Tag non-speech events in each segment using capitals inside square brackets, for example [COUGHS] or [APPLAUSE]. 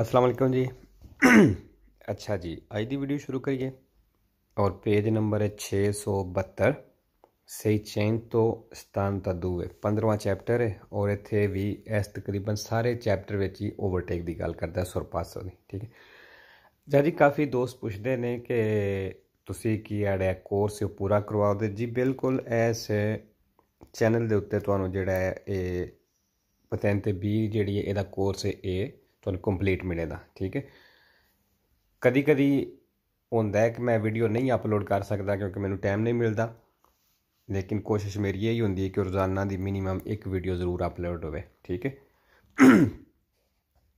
ਅਸਲਾਮ वालेकुम ਜੀ ਅੱਛਾ ਜੀ ਅੱਜ ਦੀ ਵੀਡੀਓ ਸ਼ੁਰੂ ਕਰੀਏ ਔਰ ਪੇਜ ਨੰਬਰ ਹੈ 672 ਸਹੀ ਚੈਨ ਤੋਂ ਸਤਾਨ ਤਦੂ 15ਵਾਂ ਚੈਪਟਰ ਹੈ ਔਰ ਇੱਥੇ ਵੀ ਇਸ ਤਕਰੀਬਨ ਸਾਰੇ ਚੈਪਟਰ ਵਿੱਚ ਹੀ ਓਵਰਟੇਕ ਦੀ ਗੱਲ ਕਰਦਾ ਸੁਰਪਾਸੋ ਦੀ ਠੀਕ ਹੈ ਜਾਂ ਜੀ ਕਾਫੀ ਦੋਸਤ ਪੁੱਛਦੇ ਨੇ ਕਿ ਤੁਸੀਂ ਕੀ ਆੜਿਆ ਕੋਰਸ ਇਹ ਪੂਰਾ ਕਰਵਾਓ ਜੀ ਬਿਲਕੁਲ ਐਸ ਚੈਨਲ ਦੇ ਉੱਤੇ ਤੁਹਾਨੂੰ ਜਿਹੜਾ ਇਹ ਪਤੈਂਤੇ ਵੀ ਜਿਹੜੀ ਇਹਦਾ ਕੋਰਸ ਹੈ ਇਹ ਤੁਹਾਨੂੰ ਕੰਪਲੀਟ ਮਿਲੇਗਾ ਠੀਕ ਹੈ ਕਦੀ ਕਦੀ ਹੁੰਦਾ ਹੈ ਕਿ ਮੈਂ ਵੀਡੀਓ ਨਹੀਂ ਅਪਲੋਡ ਕਰ ਸਕਦਾ ਕਿਉਂਕਿ ਮੈਨੂੰ ਟਾਈਮ ਨਹੀਂ ਮਿਲਦਾ ਲੇਕਿਨ ਕੋਸ਼ਿਸ਼ ਮੇਰੀ ਇਹ ਹੀ ਹੁੰਦੀ ਹੈ ਕਿ ਰੋਜ਼ਾਨਾ ਦੀ ਮਿਨੀਮਮ ਇੱਕ ਵੀਡੀਓ ਜ਼ਰੂਰ ਅਪਲੋਡ ਹੋਵੇ ਠੀਕ ਹੈ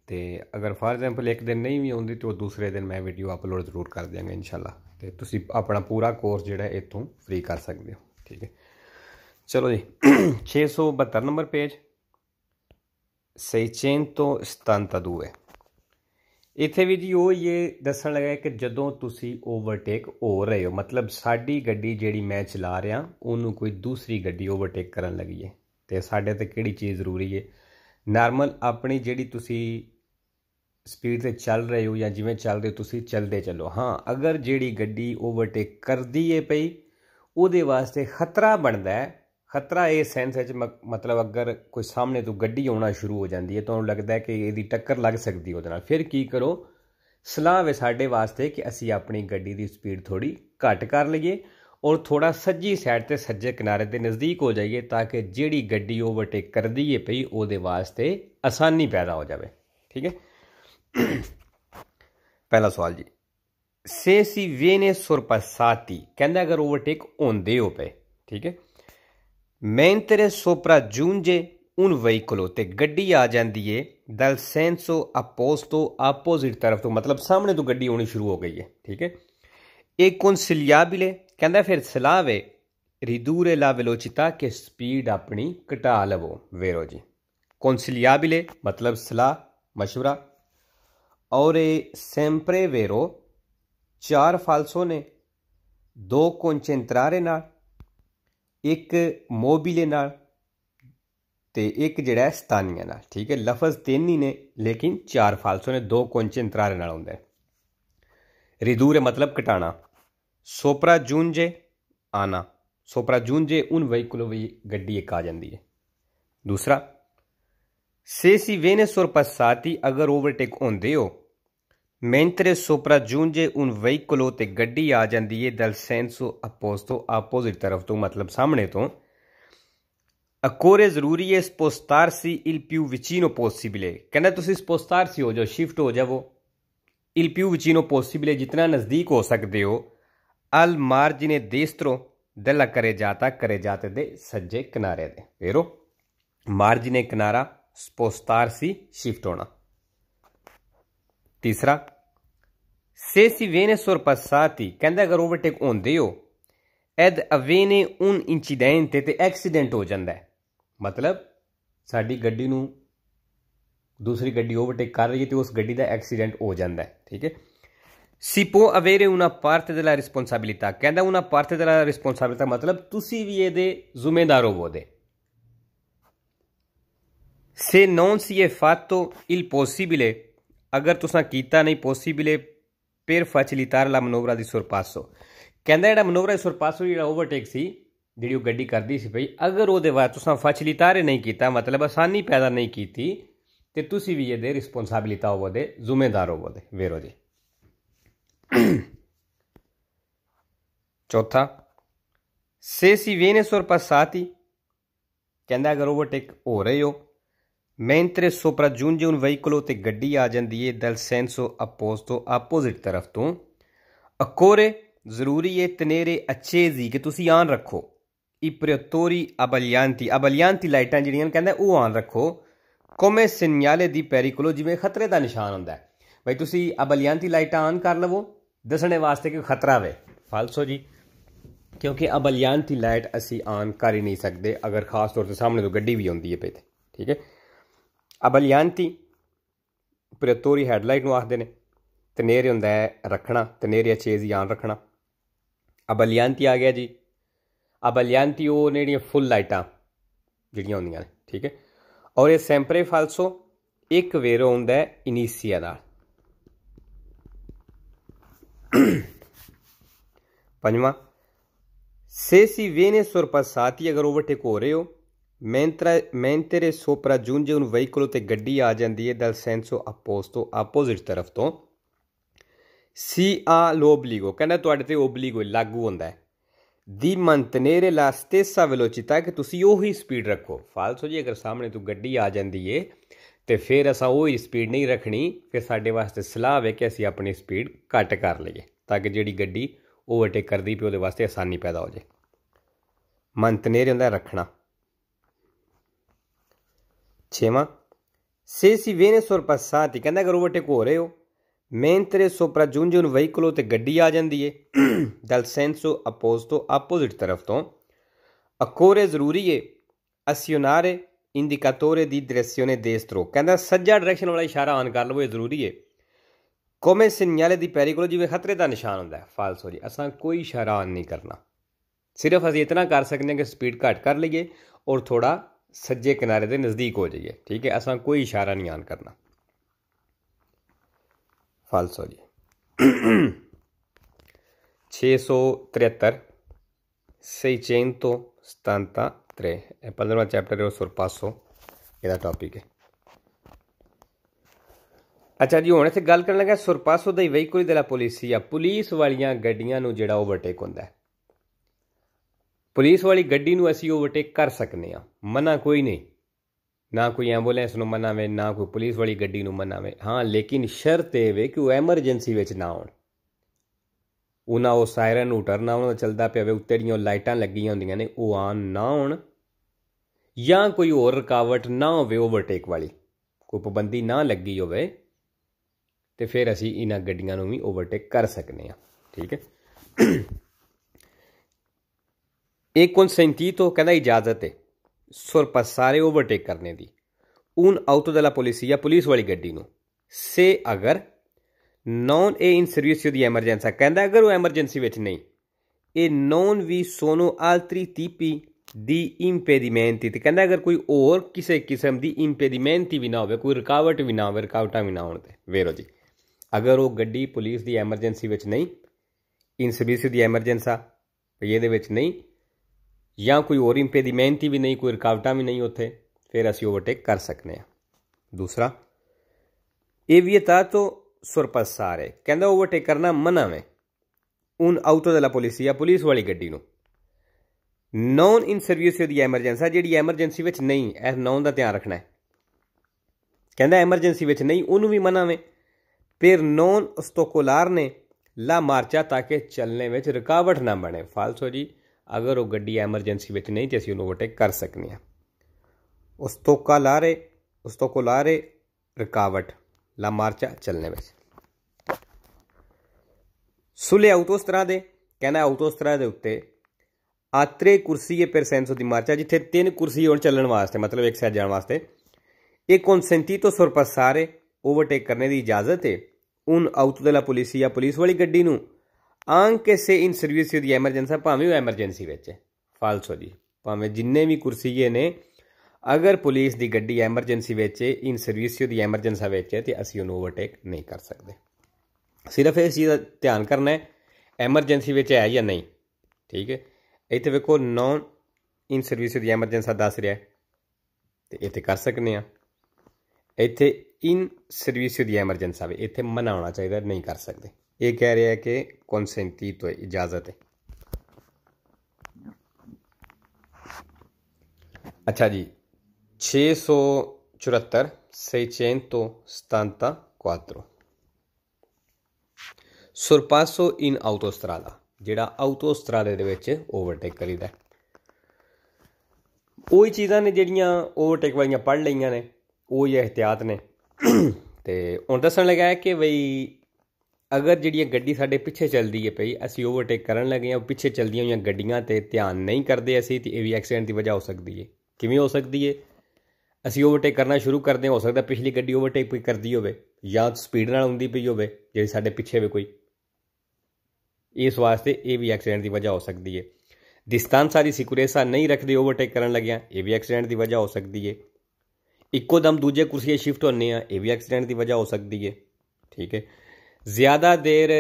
ਤੇ ਅਗਰ ਫਾਰ ਐਗਜ਼ਾਮਪਲ ਇੱਕ ਦਿਨ ਨਹੀਂ ਵੀ ਆਉਂਦੀ ਤੇ ਉਹ ਦੂਸਰੇ ਦਿਨ ਮੈਂ ਵੀਡੀਓ ਅਪਲੋਡ ਜ਼ਰੂਰ ਕਰ ਦਿਆਂਗਾ ਇਨਸ਼ਾਅੱਲਾ ਤੇ ਤੁਸੀਂ ਆਪਣਾ ਪੂਰਾ ਕੋਰਸ ਜਿਹੜਾ ਇਥੋਂ ਫ੍ਰੀ ਕਰ ਸਕਦੇ ਹੋ ਠੀਕ ਹੈ ਚਲੋ ਜੀ 672 ਨੰਬਰ ਪੇਜ 672 ਇੱਥੇ ਵੀ ਜੀ ਉਹ ਇਹ ਦੱਸਣ ਲੱਗਾ ਕਿ ਜਦੋਂ ਤੁਸੀਂ ਓਵਰਟੇਕ ਹੋ ਰਹੇ ਹੋ ਮਤਲਬ ਸਾਡੀ ਗੱਡੀ ਜਿਹੜੀ ਮੈਂ ਚਲਾ ਰਿਹਾ ਉਹਨੂੰ ਕੋਈ ਦੂਸਰੀ ਗੱਡੀ ਓਵਰਟੇਕ ਕਰਨ ਲੱਗੀ ਹੈ ਤੇ ਸਾਡੇ ਤੇ ਕਿਹੜੀ ਚੀਜ਼ ਜ਼ਰੂਰੀ ਹੈ ਨਾਰਮਲ ਆਪਣੀ ਜਿਹੜੀ ਤੁਸੀਂ ਸਪੀਡ ਤੇ ਚੱਲ ਰਹੇ ਹੋ ਜਾਂ ਜਿਵੇਂ ਚੱਲਦੇ ਤੁਸੀਂ ਚੱਲਦੇ ਚੱਲੋ ਹਾਂ ਅਗਰ ਜਿਹੜੀ ਗੱਡੀ ਓਵਰਟੇਕ ਕਰਦੀ ਏ ਪਈ ਉਹਦੇ ਵਾਸਤੇ ਖਤਰਾ ਬਣਦਾ ਹੈ ਖਤਰਾ ਇਹ ਸੈਂਸ ਵਿੱਚ ਮਤਲਬ ਅਗਰ ਕੋਈ ਸਾਹਮਣੇ ਤੋਂ ਗੱਡੀ ਆਉਣਾ ਸ਼ੁਰੂ ਹੋ ਜਾਂਦੀ ਹੈ ਤੁਹਾਨੂੰ ਲੱਗਦਾ ਹੈ ਕਿ ਇਹਦੀ ਟੱਕਰ ਲੱਗ ਸਕਦੀ ਉਹਦੇ ਨਾਲ ਫਿਰ ਕੀ ਕਰੋ ਸਲਾਹ ਵੇ ਸਾਡੇ ਵਾਸਤੇ ਕਿ ਅਸੀਂ ਆਪਣੀ ਗੱਡੀ ਦੀ ਸਪੀਡ ਥੋੜੀ ਘੱਟ ਕਰ ਲਈਏ ਔਰ ਥੋੜਾ ਸੱਜੀ ਸਾਈਡ ਤੇ ਸੱਜੇ ਕਿਨਾਰੇ ਦੇ ਨਜ਼ਦੀਕ ਹੋ ਜਾਈਏ ਤਾਂ ਕਿ ਜਿਹੜੀ ਗੱਡੀ ਓਵਰਟੇਕ ਕਰਦੀ ਏ ਪਈ ਉਹਦੇ ਵਾਸਤੇ ਆਸਾਨੀ ਪੈਦਾ ਹੋ ਜਾਵੇ ਠੀਕ ਹੈ ਪਹਿਲਾ ਸਵਾਲ ਜੀ ਸੇਸੀ ਵੇਨੇ ਸੁਰਪਸਾਤੀ ਕਹਿੰਦਾ ਅਗਰ ਓਵਰਟੇਕ ਹੁੰਦੇ ਹੋ ਪਏ ਠੀਕ ਹੈ ਸੋਪਰਾ ਜੂੰਜੇ ਉਨ ਵਹੀਕਲੋ ਤੇ ਗੱਡੀ ਆ ਜਾਂਦੀ ਏ ਦਲ ਸੈਂਸੋ ਆਪੋਸਟੋ ਆਪੋਜ਼ਿਟ ਤਰਫ ਤੋਂ ਮਤਲਬ ਸਾਹਮਣੇ ਤੋਂ ਗੱਡੀ ਆਉਣੀ ਸ਼ੁਰੂ ਹੋ ਗਈ ਏ ਠੀਕ ਏ ਇਹ ਕਨਸਿਲਿਆਬਿਲੇ ਕਹਿੰਦਾ ਫਿਰ ਸਲਾਵੇ ਰਿਦੂਰੇ ਲਾ ਵਿਲੋਚਿਤਾ ਕਿ ਸਪੀਡ ਆਪਣੀ ਘਟਾ ਲਵੋ ਵੇਰੋ ਜੀ ਕਨਸਿਲਿਆਬਿਲੇ ਮਤਲਬ ਸਲਾਹ ਮਸ਼ਵਰਾ ਔਰ ਸੈਂਪਰੇ ਵੇਰੋ ਚਾਰ ਫਾਲਸੋ ਨੇ ਦੋ ਕੋਂਚੈਂਟਰਾਰੇ ਨਾਲ ਇੱਕ ਮੋਬਿਲੇ ਨਾਲ ਤੇ ਇੱਕ ਜਿਹੜਾ ਸਤਾਨੀਆਂ ਨਾਲ ਠੀਕ ਹੈ ਲਫ਼ਜ਼ ਤਿੰਨ ਹੀ ਨੇ ਲੇਕਿਨ ਚਾਰ ਫਾਲਸੋ ਨੇ ਦੋ ਕੋਂਚੇ ਇੰਤਰਾਰੇ ਨਾਲ ਹੁੰਦੇ ਰਿਦੂਰ ਮਤਲਬ ਕਟਾਣਾ ਸੋਪਰਾ ਜੂਨ ਜੇ ਆਨਾ ਸੋਪਰਾ ਜੂਨ ਜੇ ਉਨ ਵਹੀਕਲ ਵੀ ਗੱਡੀ ਇੱਕ ਆ ਜਾਂਦੀ ਹੈ ਦੂਸਰਾ ਸੇਸੀ ਵੇਨੇ ਸੁਰ ਪਸਾਤੀ ਅਗਰ ਓਵਰਟੇਕ ਹੁੰਦੇ ਹੋ mentre sopraggiunge un veicolo ਤੇ ਗੱਡੀ ਆ ਜਾਂਦੀ ਹੈ ਦਲ ਸੈਂਸੋ ਆਪੋਸਟੋ ਆਪੋਜ਼ਿਟ ਤਰਫ ਤੋਂ ਮਤਲਬ ਸਾਹਮਣੇ ਤੋਂ ਅਕੋਰੇ ਜ਼ਰੂਰੀ ਹੈ ਸਪੋਸਟਾਰਸੀ ਇਲ ਪਿਊ ਵਿਚੀਨੋ ਪੋਸੀਬਲੇ ਕਹਿੰਦਾ ਤੁਸੀਂ ਸਪੋਸਟਾਰਸੀ ਹੋ ਜਾਓ ਸ਼ਿਫਟ ਹੋ ਜਾਵੋ ਇਲ ਪਿਊ ਵਿਚੀਨੋ ਪੋਸੀਬਲੇ ਜਿੰਨਾ ਨਜ਼ਦੀਕ ਹੋ ਸਕਦੇ ਹੋ ਅਲ ਮਾਰਜਿਨੇ ਦੇਸਤਰੋ ਦਲਾ ਕਰੇ ਜਾਤਾ ਕਰੇ ਜਾਤੇ ਦੇ ਸੱਜੇ ਕਿਨਾਰੇ ਦੇ ਫੇਰੋ ਮਾਰਜਿਨੇ ਕਿਨਾਰਾ ਸਪੋਸਟਾਰਸੀ ਸ਼ਿਫਟ ਹੋਣਾ ਤੀਸਰਾ ਸੇਸੀ ਵੇਨੇ ਸੁਰਪਸਾਤੀ ਕਹਿੰਦਾ ਅਗਰ ਓਵਰਟੇਕ ਹੁੰਦੇ ਹੋ ਐਦ ਅਵੇਨੇ ਉਨ ਇਨਸੀਡੈਂਟ ਤੇ ਤੇ ਐਕਸੀਡੈਂਟ ਹੋ ਜਾਂਦਾ ਮਤਲਬ ਸਾਡੀ ਗੱਡੀ ਨੂੰ ਦੂਸਰੀ ਗੱਡੀ ਓਵਰਟੇਕ ਕਰ ਰਹੀ ਹੈ ਤੇ ਉਸ ਗੱਡੀ ਦਾ ਐਕਸੀਡੈਂਟ ਹੋ ਜਾਂਦਾ ਠੀਕ ਹੈ ਸਿਪੋ ਅਵੇਰੇ ਉਹਨਾਂ ਪਾਰਟ ਦੇ ਲਾ ਰਿਸਪੌਂਸਿਬਿਲਟਾ ਕਹਿੰਦਾ ਉਹਨਾਂ ਪਾਰਟ ਦੇ ਲਾ ਰਿਸਪੌਂਸਿਬਿਲਟਾ ਮਤਲਬ ਤੁਸੀਂ ਵੀ ਇਹਦੇ ਜ਼ਿੰਮੇਦਾਰ ਹੋ ਦੇ ਸੇ ਨੌਨ ਸੀ ਇਹ ਫਾਤੋ ਇਲ ਪੋਸੀਬਿਲੇ ਅਗਰ ਤੁਸੀਂ ਕੀਤਾ ਨਹੀਂ ਪੋਸੀਬਿਲੇ ਪੇਰ facilitare ਲਾ ਮਨੋਵਰਾ ਦੀ sorpasso ਕਹਿੰਦਾ ਜਿਹੜਾ ਮਨੋਵਰਾ ਦੀ ਸਰਪਾਸੋ ਜਿਹੜਾ ਓਵਰਟੇਕ ਸੀ ਜਿਹੜੀ ਉਹ ਗੱਡੀ ਕਰਦੀ ਸੀ ਭਈ ਅਗਰ ਉਹਦੇ ਬਾਅਦ ਤੁਸੀਂ ਫੈਸਿਲਿਟਾਰੇ ਨਹੀਂ ਕੀਤਾ ਮਤਲਬ ਆਸਾਨੀ ਪੈਦਾ ਨਹੀਂ ਕੀਤੀ ਤੇ ਤੁਸੀਂ ਵੀ ਇਹਦੇ ਰਿਸਪੌਂਸਿਬਿਲਟੀ ਹੋਵੋਦੇ ਜ਼ਿੰਮੇਦਾਰ ਹੋਵੋਦੇ ਵੇਰੋ ਜੀ ਚੌਥਾ ਸੇ si viene ਕਹਿੰਦਾ ਅਗਰ ਓਵਰਟੇਕ ਹੋ ਰਹੇ ਹੋ ਮੈਂਟਰੇ ਸੋਪਰਾ ਜੁੰਜੇ ਉਨ ਵਹੀਕਲੋ ਤੇ ਗੱਡੀ ਆ ਜਾਂਦੀ ਏ ਦਲ ਸੈਂਸੋ ਅਪੋਜ਼ਟੋ ਆਪੋਜ਼ਿਟ ਤਰਫ ਤੋਂ ਅਕੋਰੇ ਜ਼ਰੂਰੀ ਏ ਤਨੇਰੇ ਅੱਛੇ ਜੀ ਕਿ ਤੁਸੀਂ ਆਨ ਰੱਖੋ ਇਪਰੀਟੋਰੀ ਅਬਲਿਆਂਤੀ ਅਬਲਿਆਂਤੀ ਲਾਈਟਾਂ ਜਿਹੜੀਆਂ ਕਹਿੰਦਾ ਉਹ ਆਨ ਰੱਖੋ ਕੋਮੇ ਸਿਨਿਆਲੇ ਦੀ ਪੈਰੀਕੋਲੋ ਜਿਵੇਂ ਖਤਰੇ ਦਾ ਨਿਸ਼ਾਨ ਹੁੰਦਾ ਭਾਈ ਤੁਸੀਂ ਅਬਲਿਆਂਤੀ ਲਾਈਟਾਂ ਆਨ ਕਰ ਲਵੋ ਦੱਸਣੇ ਵਾਸਤੇ ਕਿ ਖਤਰਾ ਵੇ ਫਾਲਸੋ ਜੀ ਕਿਉਂਕਿ ਅਬਲਿਆਂਤੀ ਲਾਈਟ ਅਸੀਂ ਆਨ ਕਰ ਹੀ ਨਹੀਂ ਸਕਦੇ ਅਗਰ ਖਾਸ ਤੌਰ ਤੇ ਸਾਹਮਣੇ ਤੋਂ ਗੱਡੀ ਵੀ ਆਉਂਦੀ ਹੈ ਪੇ ਤੇ ਠੀਕ ਹੈ ਅਬਲਿਆਂਤੀ ਪ੍ਰੇਟੋਰੀ ਹੈਡਲਾਈਟ ਨੂੰ ਆਖਦੇ ਨੇ ਤਨੇਰ ਹੁੰਦਾ ਹੈ ਰੱਖਣਾ ਤੇ ਜਾਂ ਚੀਜ਼ ਯਾਨ ਰੱਖਣਾ ਅਬਲਿਆਂਤੀ ਆ ਗਿਆ ਜੀ ਅਬਲਿਆਂਤੀ ਉਹ ਨੇੜੀਆਂ ਫੁੱਲ ਲਾਈਟਾਂ ਜਿਹੜੀਆਂ ਹੁੰਦੀਆਂ ਨੇ ਠੀਕ ਹੈ ਔਰ ਇਹ ਸੈਂਪਰੇ ਫਾਲਸੋ ਇੱਕ ਵੇਰੋ ਹੁੰਦਾ ਹੈ ਇਨੀਸੀਆ ਦਾ ਪੰਜਵਾਂ ਸੇਸੀ ਵੇਨੇ ਸੁਰ ਪਰ ਸਾਥੀ ਅਗਰ ਓਵਰਟੇਕ ਹੋ ਰਹੇ ਹੋ mentre ਸੋਪਰਾ ਜੁੰਜੇ un ਵਹੀਕਲ ਉਤੇ ਗੱਡੀ ਆ ਜਾਂਦੀ ਹੈ ਦਲ ਸੈਂਸੋ opposto ਆਪੋਜ਼ਿਟ ਤਰਫ ਤੋਂ ਸੀ ਆ ਲੋਬਲੀਗੋ ਕਹਿੰਦਾ ਤੁਹਾਡੇ ਤੇ ਓਬਲੀਗੋ ਲਾਗੂ ਹੁੰਦਾ ਹੈ ਦੀ ਮੰਤਨੇਰੇ ਲਾ ਸਟੇਸਾ ਵੈਲੋਚਿਤਾ ਕਿ ਤੁਸੀਂ ਉਹੀ ਸਪੀਡ ਰੱਖੋ ਫਾਲਸੋ ਜੀ ਅਗਰ ਸਾਹਮਣੇ ਤੋਂ ਗੱਡੀ ਆ ਜਾਂਦੀ ਏ ਤੇ ਫਿਰ ਅਸਾਂ ਉਹੀ ਸਪੀਡ ਨਹੀਂ ਰੱਖਣੀ ਫਿਰ ਸਾਡੇ ਵਾਸਤੇ ਸਲਾਹ ਹੈ ਕਿ ਅਸੀਂ ਆਪਣੀ ਸਪੀਡ ਘੱਟ ਕਰ ਲਈਏ ਤਾਂ ਕਿ ਜਿਹੜੀ ਗੱਡੀ ਓਵਰਟੇਕ ਕਰਦੀ ਪਈ ਉਹਦੇ ਵਾਸਤੇ ਆਸਾਨੀ ਪੈਦਾ ਹੋ ਜਾਏ ਮੰਤਨੇਰੇ ਹੁੰਦਾ ਰੱਖਣਾ ਛੇਵਾਂ ਸੇ ਸੀ ਵੇਨਸ ਔਰ ਪਾਸਾਤੀ ਕਹਿੰਦਾ ਕਰੋ ਓਵਰਟੇਕ ਕੋ ਰਹੇ ਹੋ mentre sopraggiunge un ਵਹੀਕਲੋ ਤੇ ਗੱਡੀ ਆ ਜਾਂਦੀ ਏ ਦਲ ਸੈਂਸੋ ਅਪੋਜ਼ ਤੋਂ ਆਪੋਜ਼ਿਟ ਤਰਫ ਤੋਂ ਅਕੋਰੇ ਜ਼ਰੂਰੀ ਏ ਅਸਿਓਨਾਰੇ ਇੰਡੀਕਾਟੋਰੇ ਦੀ direzione ਦੇਸਤਰੋ ਕਹਿੰਦਾ ਸੱਜਾ ਡਾਇਰੈਕਸ਼ਨ ਵਾਲਾ ਇਸ਼ਾਰਾ ਆਨ ਕਰ ਲਵੋ ਇਹ ਜ਼ਰੂਰੀ ਏ ਕੋਮੇ ਸਿਗਨਲੇ ਦੀ ਪੈਰੀਕੋਲੋ ਜਿਵੇਂ ਖਤਰੇ ਦਾ ਨਿਸ਼ਾਨ ਹੁੰਦਾ ਹੈ ਫਾਲਸ ਹੋ ਜੀ ਅਸਾਂ ਕੋਈ ਇਸ਼ਾਰਾ ਆਨ ਨਹੀਂ ਕਰਨਾ ਸਿਰਫ ਅਸੀਂ ਇਤਨਾ ਕਰ ਸਕਦੇ ਹਾਂ ਕਿ ਸਪੀਡ ਘਟ ਕਰ ਲਈਏ ਔਰ ਥੋੜਾ ਸੱਜੇ ਕਿਨਾਰੇ ਦੇ ਨਜ਼ਦੀਕ ਹੋ ਜਾਈਏ ਠੀਕ ਹੈ ਅਸਾਂ ਕੋਈ ਇਸ਼ਾਰਾ ਨਹੀਂ ਆਨ ਕਰਨਾ ਫਾਲਸ ਹੋ ਜੀ 673 673 ਇਹ 15ਵਾਂ ਚੈਪਟਰ ਹੈ ਉਹ ਸੁਰਪਾਸੋ ਇਹਦਾ ਟਾਪਿਕ ਹੈ ਅੱਛਾ ਜੀ ਹੁਣ ਇੱਥੇ ਗੱਲ ਕਰਨ ਲੱਗਾ ਸੁਰਪਾਸੋ ਦਾ ਵਹੀਕਲ ਦੇ ਲਾ ਪੁਲਿਸ ਜਾਂ ਪੁਲਿਸ ਵਾਲੀਆਂ ਗੱਡੀਆਂ ਨੂੰ ਜਿਹੜਾ ਓਵਰਟੇਕ ਹੁੰਦਾ ਹੈ ਪੁਲਿਸ ਵਾਲੀ ਗੱਡੀ ਨੂੰ ਅਸੀਂ ਓਵਰਟੇਕ ਕਰ ਸਕਨੇ ਆ ਮਨਾ ਕੋਈ ਨਹੀਂ ਨਾ ਕੋਈ ਐਂਬੂਲੈਂਸ ਨੂੰ ਮਨਾਵੇ ਨਾ ਕੋਈ ਪੁਲਿਸ ਵਾਲੀ ਗੱਡੀ ਨੂੰ ਮਨਾਵੇ ਹਾਂ ਲੇਕਿਨ ਸ਼ਰਤ ਇਹ ਵੇ ਕਿ ਉਹ ਐਮਰਜੈਂਸੀ ਵਿੱਚ ਨਾ ਆਉਣ ਉਹਨਾਂ ਉਹ ਸਾਇਰਨ ਟਰਨਾ ਉਹਨਾਂ ਦਾ ਚੱਲਦਾ ਪਿਆ ਵੇ ਉੱਤੇ ਦੀਆਂ ਲਾਈਟਾਂ ਲੱਗੀਆਂ ਹੁੰਦੀਆਂ ਨੇ ਉਹ ਆਨ ਨਾ ਹੋਣ ਜਾਂ ਕੋਈ ਹੋਰ ਰਕਾਵਟ ਨਾ ਹੋਵੇ ਓਵਰਟੇਕ ਵਾਲੀ ਕੋਈ ਪਾਬੰਦੀ ਨਾ ਲੱਗੀ ਹੋਵੇ ਤੇ ਫਿਰ ਅਸੀਂ ਇਹਨਾਂ ਗੱਡੀਆਂ ਨੂੰ ਵੀ ਓਵਰਟੇਕ ਕਰ ਸਕਨੇ ਆ ਠੀਕ ਹੈ ਇਹ ਤੋਂ ਕਹਿੰਦਾ ਇਜਾਜ਼ਤ ਹੈ ਸਾਰੇ ਓਵਰਟੇਕ ਕਰਨੇ ਦੀ ਉਨ ਆਉਟੋ ਦਲਾ ਪੁਲਿਸੀਆ ਪੁਲਿਸ ਵਾਲੀ ਗੱਡੀ ਨੂੰ ਸੇ ਅਗਰ ਨੌਨ ਏ ਇਨ ਸਰਵਿਸ ਯੂ ਦੀ ਐਮਰਜੈਂਸਾ ਕਹਿੰਦਾ ਅਗਰ ਉਹ ਐਮਰਜੈਂਸੀ ਵਿੱਚ ਨਹੀਂ ਇਹ ਨੌਨ ਵੀ ਸੋਨੋ ਆਲਤਰੀ ਟੀਪੀ ਦੀ ਇੰਪੈਡੀਮੈਂਟੀ ਤੇ ਕਹਿੰਦਾ ਅਗਰ ਕੋਈ ਹੋਰ ਕਿਸੇ ਕਿਸਮ ਦੀ ਇੰਪੈਡੀਮੈਂਟੀ ਵੀ ਨਾ ਹੋਵੇ ਕੋਈ ਰੁਕਾਵਟ ਵੀ ਨਾ ਹੋਵੇ ਰੁਕਾਵਟਾਂ ਵੀ ਨਾ ਹੋਣ ਤੇ ਵੇਰੋ ਜੀ ਅਗਰ ਉਹ ਗੱਡੀ ਪੁਲਿਸ ਦੀ ਐਮਰਜੈਂਸੀ ਵਿੱਚ ਨਹੀਂ ਇਨ ਸਰਵਿਸ ਦੀ ਐਮਰਜੈਂਸਾ ਇਹਦੇ ਵਿੱਚ ਨਹੀਂ ਜਾਂ ਕੋਈ ਹੋਰ ਇੰਪੈਡੀਮੈਂਟ ਵੀ ਨਹੀਂ ਕੋਈ ਰਕਾਵਟਾਂ ਵੀ ਨਹੀਂ ਉੱਥੇ ਫਿਰ ਅਸੀਂ ਓਵਰਟੇਕ ਕਰ ਸਕਨੇ ਆ ਦੂਸਰਾ ਇਹ ਵੀ ਤਾਂ ਤੋਂ ਸੁਰਪਸ ਸਾਰੇ ਕਹਿੰਦਾ ਓਵਰਟੇਕ ਕਰਨਾ ਮਨਾ ਵੇ ਉਨ ਆਊਟੋ ਦੇ ਲਾ ਪੁਲਿਸੀਆ ਪੁਲਿਸ ਵਾਲੀ ਗੱਡੀ ਨੂੰ ਨੌਨ ਇਨ ਸਰਵਿਸ ਦੀ ਐਮਰਜੈਂਸੀ ਜਿਹੜੀ ਐਮਰਜੈਂਸੀ ਵਿੱਚ ਨਹੀਂ ਇਹ ਨੌਨ ਦਾ ਧਿਆਨ ਰੱਖਣਾ ਹੈ ਕਹਿੰਦਾ ਐਮਰਜੈਂਸੀ ਵਿੱਚ ਨਹੀਂ ਉਹਨੂੰ ਵੀ ਮਨਾਵੇਂ ਫਿਰ ਨੌਨ ਉਸਤੋਕੋਲਾਰ ਨੇ ਲਾ ਮਾਰਚਾ ਤਾਂ ਕਿ ਚੱਲਣੇ ਵਿੱਚ ਰੁਕਾਵਟ ਨਾ ਬਣੇ ਫਾਲਸੋ ਜੀ ਅਗਰ ਉਹ ਗੱਡੀ ਐਮਰਜੈਂਸੀ ਵਿੱਚ ਨਹੀਂ ਤੇ ਅਸੀਂ ਉਹਨੂੰ ਓਵਰਟੇਕ ਕਰ ਸਕਨੇ ਆ ਉਸ ਤੋਂ ਕਾ ਲਾਰੇ ਉਸ ਤੋਂ ਕੋ ਲਾਰੇ ਰਕਾਵਟ ਲਾ ਮਾਰਚਾ ਚੱਲਨੇ ਵਿੱਚ ਸੁਲੇ ਉਸ ਤਰ੍ਹਾਂ ਦੇ ਕਹਿੰਦਾ ਉਸ ਤਰ੍ਹਾਂ ਦੇ ਉੱਤੇ ਆਤਰੇ ਕੁਰਸੀ ਇਹ ਪਰਸੈਂਸੋ ਦੀ ਮਾਰਚਾ ਜਿੱਥੇ ਤਿੰਨ ਕੁਰਸੀ ਹੋਣ ਚੱਲਣ ਵਾਸਤੇ ਮਤਲਬ ਇੱਕ ਸਾਈਡ ਜਾਣ ਵਾਸਤੇ ਇਹ ਕਨਸੈਂਟੀ ਤੋਂ ਸੁਰਪਸਾਰੇ ਓਵਰਟੇਕ ਕਰਨੇ ਦੀ ਇਜਾਜ਼ਤ ਹੈ ਉਨ ਆਉਤਦਲਾ ਪੁਲਿਸ ਜਾਂ ਪੁਲਿਸ ਵਾਲੀ ਗੱਡੀ ਨੂੰ ਸੇ ਇਨ ਸਰਵਿਸ servizio ਦੀ ਐਮਰਜੈਂਸੀ ਭਾਵੇਂ ਉਹ ਐਮਰਜੈਂਸੀ ਵਿੱਚ ਹੈ ਫਾਲਸ ਹੋ ਜੀ ਭਾਵੇਂ ਜਿੰਨੇ ਵੀ ਕੁਰਸੀਏ ਨੇ ਅਗਰ ਪੁਲਿਸ ਦੀ ਗੱਡੀ ਐਮਰਜੈਂਸੀ ਵਿੱਚ ਹੈ ਇਨ ਸਰਵਿਸ ਦੀ ਐਮਰਜੈਂਸੀ ਵਿੱਚ ਹੈ ਤੇ ਅਸੀਂ ਉਹਨੂੰ ਓਵਰਟੇਕ ਨਹੀਂ ਕਰ ਸਕਦੇ ਸਿਰਫ ਇਸ ਚੀਜ਼ ਦਾ ਧਿਆਨ ਕਰਨਾ ਹੈ ਐਮਰਜੈਂਸੀ ਵਿੱਚ ਹੈ ਜਾਂ ਨਹੀਂ ਠੀਕ ਹੈ ਇੱਥੇ ਵੇਖੋ ਨੌਨ ਇਨ ਸਰਵਿਸ ਦੀ ਐਮਰਜੈਂਸੀ ਦੱਸ ਰਿਹਾ ਤੇ ਇੱਥੇ ਕਰ ਸਕਨੇ ਆ ਇੱਥੇ ਇਨ ਸਰਵਿਸ ਦੀ ਐਮਰਜੈਂਸੀ ਆਵੇ ਇੱਥੇ ਮਨਾਉਣਾ ਚਾਹੀਦਾ ਨਹੀਂ ਕਰ ਸਕਦੇ ਇਹ ਕਹਿ ਰਿਹਾ ਕਿ ਕੌਨਸੈਂਟੀਤ ਇਜਾਜ਼ਤ ਹੈ ਅੱਛਾ ਜੀ 674 674 ਸੁਰਪਾਸੋ ਇਨ ਆਟੋਸਟਰਾਦਾ ਜਿਹੜਾ ਆਟੋਸਟਰਾਦੇ ਦੇ ਵਿੱਚ ਓਵਰਟੇਕ ਕਰੀਦਾ ਉਹੀ ਚੀਜ਼ਾਂ ਨੇ ਜਿਹੜੀਆਂ ਓਵਰਟੇਕ ਵਾਲੀਆਂ ਪੜ ਲਈਆਂ ਨੇ ਉਹ ਇਹ ਇhtiyat ਨੇ ਤੇ ਹੁਣ ਦੱਸਣ ਲੱਗਾ ਹੈ ਕਿ ਬਈ ਅਗਰ ਜਿਹੜੀ ਗੱਡੀ ਸਾਡੇ ਪਿੱਛੇ ਚੱਲਦੀ ਹੈ ਪਈ ਅਸੀਂ ਓਵਰਟੇਕ ਕਰਨ ਲੱਗੇ ਆ ਪਿੱਛੇ ਚੱਲਦੀਆਂ ਹੋਈਆਂ ਗੱਡੀਆਂ ਤੇ ਧਿਆਨ ਨਹੀਂ ਕਰਦੇ ਅਸੀਂ ਤੇ ਇਹ ਵੀ ਐਕਸੀਡੈਂਟ ਦੀ ਵਜ੍ਹਾ ਹੋ ਸਕਦੀ ਹੈ ਕਿਵੇਂ ਹੋ ਸਕਦੀ ਹੈ ਅਸੀਂ ਓਵਰਟੇਕ ਕਰਨਾ ਸ਼ੁਰੂ ਕਰਦੇ ਹੋ ਸਕਦਾ ਪਿਛਲੀ ਗੱਡੀ ਓਵਰਟੇਕ ਕਰਦੀ ਹੋਵੇ ਜਾਂ ਸਪੀਡ ਨਾਲ ਹੁੰਦੀ ਪਈ ਹੋਵੇ ਜਿਹੜੀ ਸਾਡੇ ਪਿੱਛੇ ਹੋਵੇ ਕੋਈ ਇਸ ਵਾਸਤੇ ਇਹ ਵੀ ਐਕਸੀਡੈਂਟ ਦੀ ਵਜ੍ਹਾ ਹੋ ਸਕਦੀ ਹੈ ਡਿਸਟੈਂਸ ਆਦੀ ਸਿਕਿਉਰੇਸਾ ਨਹੀਂ ਰੱਖਦੇ ਓਵਰਟੇਕ ਕਰਨ ਲੱਗਿਆ ਇਹ ਵੀ ਐਕਸੀਡੈਂਟ ਦੀ ਵਜ੍ਹਾ ਹੋ ਸਕਦੀ ਹੈ ਇੱਕੋ ਦਮ ਦੂਜੇ ਕੁਰਸੀਏ ਸ਼ਿਫਟ ਹੋਣੇ ਆ ਇਹ ਵੀ ਐਕਸੀਡੈਂਟ ਦੀ ਵਜ੍ਹਾ ਹੋ ਸਕਦੀ ਹੈ ਠੀਕ ਹੈ ਜ਼ਿਆਦਾ ਦੇਰ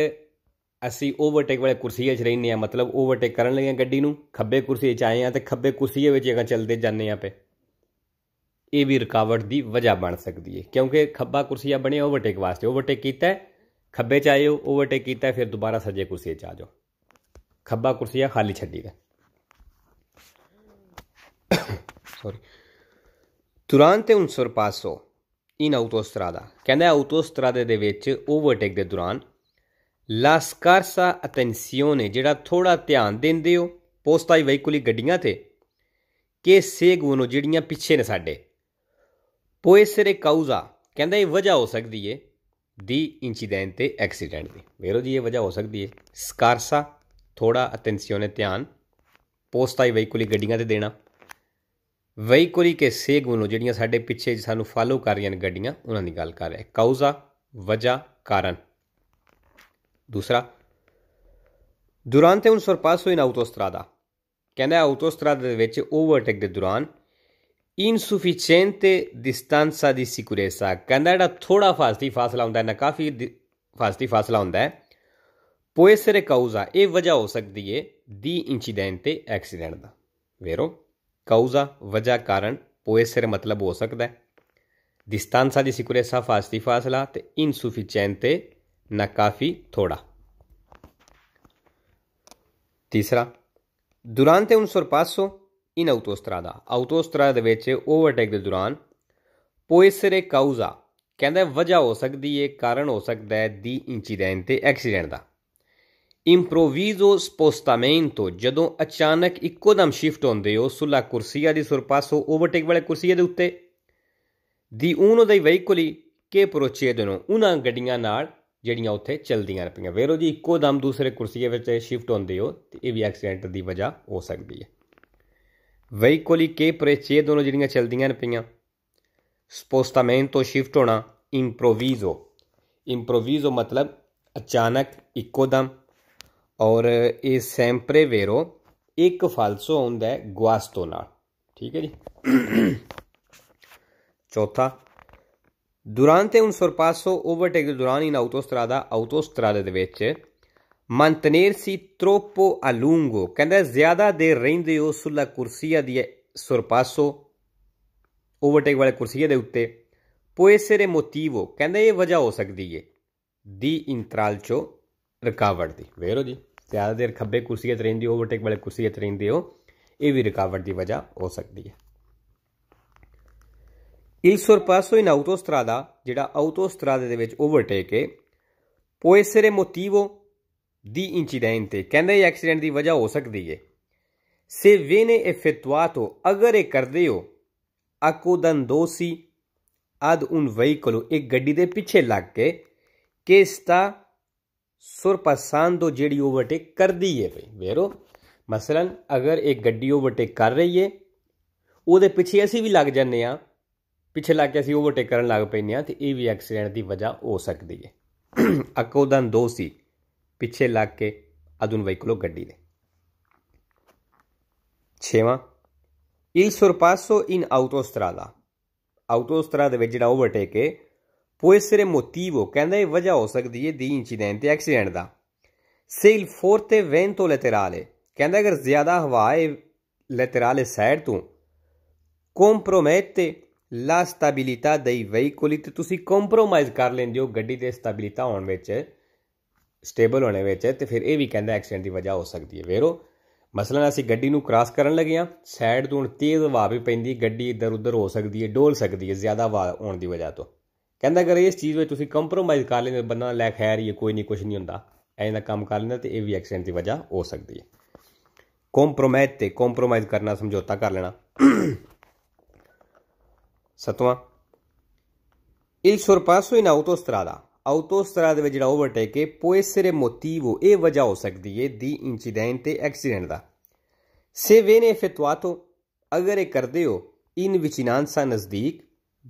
ਅਸੀਂ ਓਵਰਟੇਕ ਵਾਲੇ ਕੁਰਸੀਏ 'ਚ ਰਹਿੰਨੇ ਆ ਮਤਲਬ ਓਵਰਟੇਕ ਕਰਨ ਲਈ ਗੱਡੀ ਨੂੰ ਖੱਬੇ ਕੁਰਸੀਏ 'ਚ ਆਏ ਆ ਤੇ ਖੱਬੇ ਕੁਰਸੀਏ ਵਿੱਚ ਜਗ੍ਹਾ ਚਲਦੇ ਜਾਂਦੇ ਆ ਪੇ ਇਹ ਵੀ ਰੁਕਾਵਟ ਦੀ ਵਜ੍ਹਾ ਬਣ ਸਕਦੀ ਹੈ ਕਿਉਂਕਿ ਖੱਬਾ ਕੁਰਸੀਆ ਬਣਿਆ ਓਵਰਟੇਕ ਵਾਸਤੇ ਓਵਰਟੇਕ ਕੀਤਾ ਖੱਬੇ 'ਚ ਆਇਓ ਓਵਰਟੇਕ ਕੀਤਾ ਫਿਰ ਦੁਬਾਰਾ ਸੱਜੇ ਕੁਰਸੀਏ 'ਚ ਆ ਜਾਓ ਖੱਬਾ ਕੁਰਸੀਆ ਖਾਲੀ ਛੱਡੀ ਸੌਰੀ [COUGHS] ਤੁਰੰਤ ਉਨਸਰ ਪਾਸੋ ਇਨ ਆਟੋਸਟਰਾਦਾ ਕਹਿੰਦਾ ਆਟੋਸਟਰਾਦੇ ਦੇ ਵਿੱਚ ਓਵਰਟੇਕ ਦੇ ਦੌਰਾਨ ਲਾ ਸਕਾਰਸਾ ਅਟੈਂਸ਼ੀਓਨੇ ਜਿਹੜਾ ਥੋੜਾ ਧਿਆਨ ਦਿੰਦੇ ਹੋ ਪੋਸਟਾਈ ਵਹੀਕੁਲੀ ਗੱਡੀਆਂ ਤੇ ਕਿ ਸੇਗੂਨੋ ਜਿਹੜੀਆਂ ਪਿੱਛੇ ਨੇ ਸਾਡੇ ਪੋਇਸਰੇ ਕਾਊਜ਼ਾ ਕਹਿੰਦਾ ਇਹ ਵਜ੍ਹਾ ਹੋ ਸਕਦੀ ਏ ਦੀ ਇਨਸੀਡੈਂਟ ਤੇ ਐਕਸੀਡੈਂਟ ਦੀ ਮੇਰੋ ਜੀ ਇਹ ਵਜ੍ਹਾ ਹੋ ਸਕਦੀ ਏ ਸਕਾਰਸਾ ਥੋੜਾ ਅਟੈਂਸ਼ਨੇ ਧਿਆਨ ਪੋਸਟਾਈ ਵਹੀਕੁਲੀ ਗੱਡੀਆਂ ਤੇ ਦੇਣਾ ਵਹੀਕੁਰੀ ਕੇ ਸੇਗ ਨੂੰ ਜਿਹੜੀਆਂ ਸਾਡੇ ਪਿੱਛੇ ਸਾਨੂੰ ਫਾਲੋ ਕਰ ਰਹੀਆਂ ਨੇ ਗੱਡੀਆਂ ਉਹਨਾਂ ਦੀ ਗੱਲ ਕਰ ਰਿਹਾ ਕਾਊਜ਼ਾ ਵਜ੍ਹਾ ਕਾਰਨ ਦੂਸਰਾ ਦੁਰਾਂਤੇ ਉਨ sorpasso ਇਨ autostrada ਕਹਿੰਦਾ autostrada ਦੇ ਵਿੱਚ ਓਵਰਟੇਕ ਦੇ ਦੌਰਾਨ ਇਨਸੂਫੀਸ਼ੀਐਂਟ ਡਿਸਟੈਂਸਾ ਦੀ ਸਿਕੁਰੇਸਾ ਕਹਿੰਦਾ ਜਿਹੜਾ ਥੋੜਾ ਫਾਸਤੀ ਫਾਸਲਾ ਹੁੰਦਾ ਹੈ ਨਾ ਕਾਫੀ ਫਾਸਤੀ ਫਾਸਲਾ ਹੁੰਦਾ ਹੈ ਸਰੇ ਕਾਊਜ਼ਾ ਇਹ ਵਜ੍ਹਾ ਹੋ ਸਕਦੀ ਹੈ ਦੀ ਇਨਸੀਡੈਂਟ ਤੇ ਐਕਸੀਡੈਂਟ ਦਾ ਵੇਰੋ ਕਾਉਜ਼ਾ ਵਜ੍ਹਾ ਕਾਰਨ ਪੋਇਸਰ ਮਤਲਬ ਹੋ ਸਕਦਾ ਹੈ ਦਿਸਤਾਨਸਾ ਦੀ ਸਿਕੁਰੇਸਾ ਫਾਸਤੀ ਫਾਸਲਾ ਤੇ ਇਨਸੂਫੀਚੈਂਤੇ ਨਾ ਕਾਫੀ ਥੋੜਾ ਤੀਸਰਾ ਦੁਰਾਂਤੇ 1905 ਇਨ ਆਟੋਸਟਰਾਦਾ ਆਟੋਸਟਰਾਦਾ ਦੇ ਵਿੱਚ ਓਵਰਟੇਕ ਦੇ ਦੌਰਾਨ ਪੋਇਸਰੇ ਕਾਉਜ਼ਾ ਕਹਿੰਦਾ ਵਜ੍ਹਾ ਹੋ ਸਕਦੀ ਹੈ ਕਾਰਨ ਹੋ ਸਕਦਾ ਹੈ ਦੀ ਇੰਸੀਡੈਂਟ ਤੇ ਐਕਸੀਡੈਂਟ ਦਾ ਇੰਪਰੋਵਿਜ਼ੋ ਸਪੋਸਟਾਮੈਂਟੋ ਜਦੋਂ ਅਚਾਨਕ ਇੱਕੋਦਮ ਸ਼ਿਫਟ ਹੁੰਦੇ ਹੋ ਸੁਲਾ ਕੁਰਸੀਆ ਦੀ ਸੁਰਪਾਸੋ ਓਵਰਟੇਕ ਵਾਲੇ ਕੁਰਸੀਆ ਦੇ ਉੱਤੇ ਦੀ ਉਹਨਾਂ ਦੇ ਵਹੀਕਲੀ ਕੇ ਪਰੋਚੇ ਦਿਨੋਂ ਉਹਨਾਂ ਗੱਡੀਆਂ ਨਾਲ ਜਿਹੜੀਆਂ ਉੱਥੇ ਚਲਦੀਆਂ ਰਹੀਆਂ ਵੇਰੋ ਜੀ ਇੱਕੋਦਮ ਦੂਸਰੇ ਕੁਰਸੀਏ ਵਿੱਚ ਸ਼ਿਫਟ ਹੁੰਦੇ ਹੋ ਤੇ ਇਹ ਵੀ ਐਕਸੀਡੈਂਟ ਦੀ ਵਜ੍ਹਾ ਹੋ ਸਕਦੀ ਹੈ ਵਹੀਕਲੀ ਕੇ ਪਰੋਚੇ ਦੋਨੋਂ ਜਿਹੜੀਆਂ ਚਲਦੀਆਂ ਰਹੀਆਂ ਸਪੋਸਟਾਮੈਂਟੋ ਸ਼ਿਫਟ ਹੋਣਾ ਇੰਪਰੋਵਿਜ਼ੋ ਇੰਪਰੋਵਿਜ਼ੋ ਮਤਲਬ ਅਚਾਨਕ ਇੱਕੋਦਮ ਔਰ ਇਹ ਸੈਂਪਰੇ ਵੇਰੋ ਇੱਕ ਫਾਲਸੋ ਹੁੰਦਾ ਹੈ ਗਵਾਸਤੋ ਨਾਲ ਠੀਕ ਹੈ ਜੀ ਚੌਥਾ ਦੁਰਾਂਤੇ ਉਨ ਸਰਪਾਸੋ ਓਵਰਟੇਕ ਦੁਰਾਨੀ ਨਾ ਆਟੋਸਟਰਾਦਾ ਆਟੋਸਟਰਾਦੇ ਦੇ ਵਿੱਚ ਮੰਤਨੇਰ ਸੀ ਤ੍ਰੋਪੋ ਅਲੂੰਗੋ ਕਹਿੰਦਾ ਜ਼ਿਆਦਾ ਦੇਰ ਰਹਿੰਦੇ ਹੋ ਸੁਲਾ ਕੁਰਸੀਆ ਦੀ ਸਰਪਾਸੋ ਓਵਰਟੇਕ ਵਾਲੇ ਕੁਰਸੀਆ ਦੇ ਉੱਤੇ ਪੋਏ ਸੇਰੇ ਮੋਟੀਵੋ ਕਹਿੰਦਾ ਇਹ ਵਜ੍ਹਾ ਹੋ ਸਕਦੀ ਹੈ ਦੀ ਇੰਟਰਾਲਚੋ ਰੁਕਾਵਟ ਦੀ ਵੇਰੋ ਜੀ ਜ਼ਿਆਦਾ ਦੇਰ ਖੱਬੇ ਕੁਰਸੀ ਤੇ ਰਹਿੰਦੇ ਹੋ ਓਵਰਟੇਕ ਵਾਲੇ ਕੁਰਸੀ ਤੇ ਰਹਿੰਦੇ ਹੋ ਇਹ ਵੀ ਰੁਕਾਵਟ ਦੀ ਵਜ੍ਹਾ ਹੋ ਸਕਦੀ ਹੈ Il sorpasso in autostrada, ਜਿਹੜਾ autostrada ਦੇ ਵਿੱਚ overtake ਹੈ, può essere motivo di incidente. ਕਹਿੰਦੇ ਇਹ ਐਕਸੀਡੈਂਟ ਦੀ ਵਜ੍ਹਾ ਹੋ ਸਕਦੀ ਹੈ। Se viene effettuato, ਅਗਰ ਇਹ ਕਰਦੇ ਹੋ, accodandosi ad un veicolo, ਇੱਕ ਗੱਡੀ ਦੇ ਪਿੱਛੇ ਲੱਗ ਕੇ, che sta ਸੁਰਪਸੰਦ ਉਹ ਜਿਹੜੀ ਓਵਰਟੇਕ ਕਰਦੀ ਹੈ ਭਈ ਵੇਰੋ ਮਸਲਨ ਅਗਰ ਇੱਕ ਗੱਡੀ ਓਵਰਟੇਕ ਕਰ ਰਹੀ ਹੈ ਉਹਦੇ ਪਿੱਛੇ ਅਸੀਂ ਵੀ ਲੱਗ ਜਾਂਦੇ ਆ ਪਿੱਛੇ ਲੱਗ ਕੇ ਅਸੀਂ ਓਵਰਟੇਕ ਕਰਨ ਲੱਗ ਪੈਂਦੇ ਆ ਤੇ ਇਹ ਵੀ ਐਕਸੀਡੈਂਟ ਦੀ ਵਜ੍ਹਾ ਹੋ ਸਕਦੀ ਹੈ [CLEARS THROAT] ਅਕੋਦਨ ਦੋ ਸੀ ਪਿੱਛੇ ਲੱਗ ਕੇ ਅਦੁਨ ਵਹੀਕਲੋ ਗੱਡੀ ਦੇ ਛੇਵਾਂ ਇਲ ਸੁਰਪਾਸੋ ਇਨ ਆਟੋਸਟਰਾਦਾ autostrada ਦੇ ਵਿੱਚ ਜਿਹੜਾ ਓਵਰਟੇਕ ਹੈ può essere motivo che andai voglia o sakdiye di incidente accident da. Se il forte vento laterale, che andai agar zyada hawa aaye laterale side to, compromette la stabilità dei veicoli ਤੇ ਤੁਸੀਂ compromise ਕਰ ਲੈਂਦੇ ਹੋ ਗੱਡੀ ਦੇ ਸਟੈਬਿਲਿਟਾ ਹੋਣ ਵਿੱਚ stable ਹੋਣੇ ਵਿੱਚ ਤੇ ਫਿਰ ਇਹ ਵੀ ਕਹਿੰਦਾ ਐਕਸੀਡੈਂਟ ਦੀ ਵਜ੍ਹਾ ਹੋ ਸਕਦੀ ਹੈ ਵੇਰੋ ਮਸਲਨ ਅਸੀਂ ਗੱਡੀ ਨੂੰ ਕ੍ਰਾਸ ਕਰਨ ਲੱਗੇ ਆ ਸਾਈਡ ਤੋਂ ਤੇਜ਼ ਹਵਾ ਵੀ ਪੈਂਦੀ ਗੱਡੀ ਇਧਰ ਉਧਰ ਹੋ ਸਕਦੀ ਹੈ ਡੋਲ ਸਕਦੀ ਹੈ ਜ਼ਿਆਦਾ ਹਵਾ ਹੋਣ ਦੀ ਵਜ੍ਹਾ ਤੋਂ ਕਹਿੰਦਾ ਕਰ ਇਸ ਚੀਜ਼ ਵਿੱਚ ਤੁਸੀਂ ਕੰਪਰੋਮਾਈਜ਼ ਕਰ ਲੈਂਦੇ ਬੰਦਾ ਲੈ ਖੈਰ ਇਹ ਕੋਈ ਨਹੀਂ ਕੁਝ ਨਹੀਂ ਹੁੰਦਾ ਐਂ ਦਾ ਕੰਮ ਕਰ ਲੈਂਦਾ ਤੇ ਇਹ ਵੀ ਐਕਸੀਡੈਂਟ ਦੀ ਵਜ੍ਹਾ ਹੋ ਸਕਦੀ ਹੈ ਕੰਪਰੋਮਾਈਜ਼ ਤੇ ਕੰਪਰੋਮਾਈਜ਼ ਕਰਨਾ ਸਮਝੌਤਾ ਕਰ ਲੈਣਾ ਸਤਵਾਂ ਇਲ sorpasso ਇਨ ਆਟੋਸਟਰਾਦਾ autostrada ਦੇ ਵਿੱਚ ਜਿਹੜਾ ਓਵਰਟੇਕ ਹੈ ਪੋਇਸਰੇ ਮੋਟੀਵੋ ਇਹ ਵਜ੍ਹਾ ਹੋ ਸਕਦੀ ਹੈ ਦੀ ਇਨਸੀਡੈਂਟ ਤੇ ਐਕਸੀਡੈਂਟ ਦਾ ਸੇ ਵੇਨੇ ਅਗਰ ਇਹ ਕਰਦੇ ਹੋ ਇਨ ਵਿਚਿਨਾਂਸਾ ਨਜ਼ਦੀਕ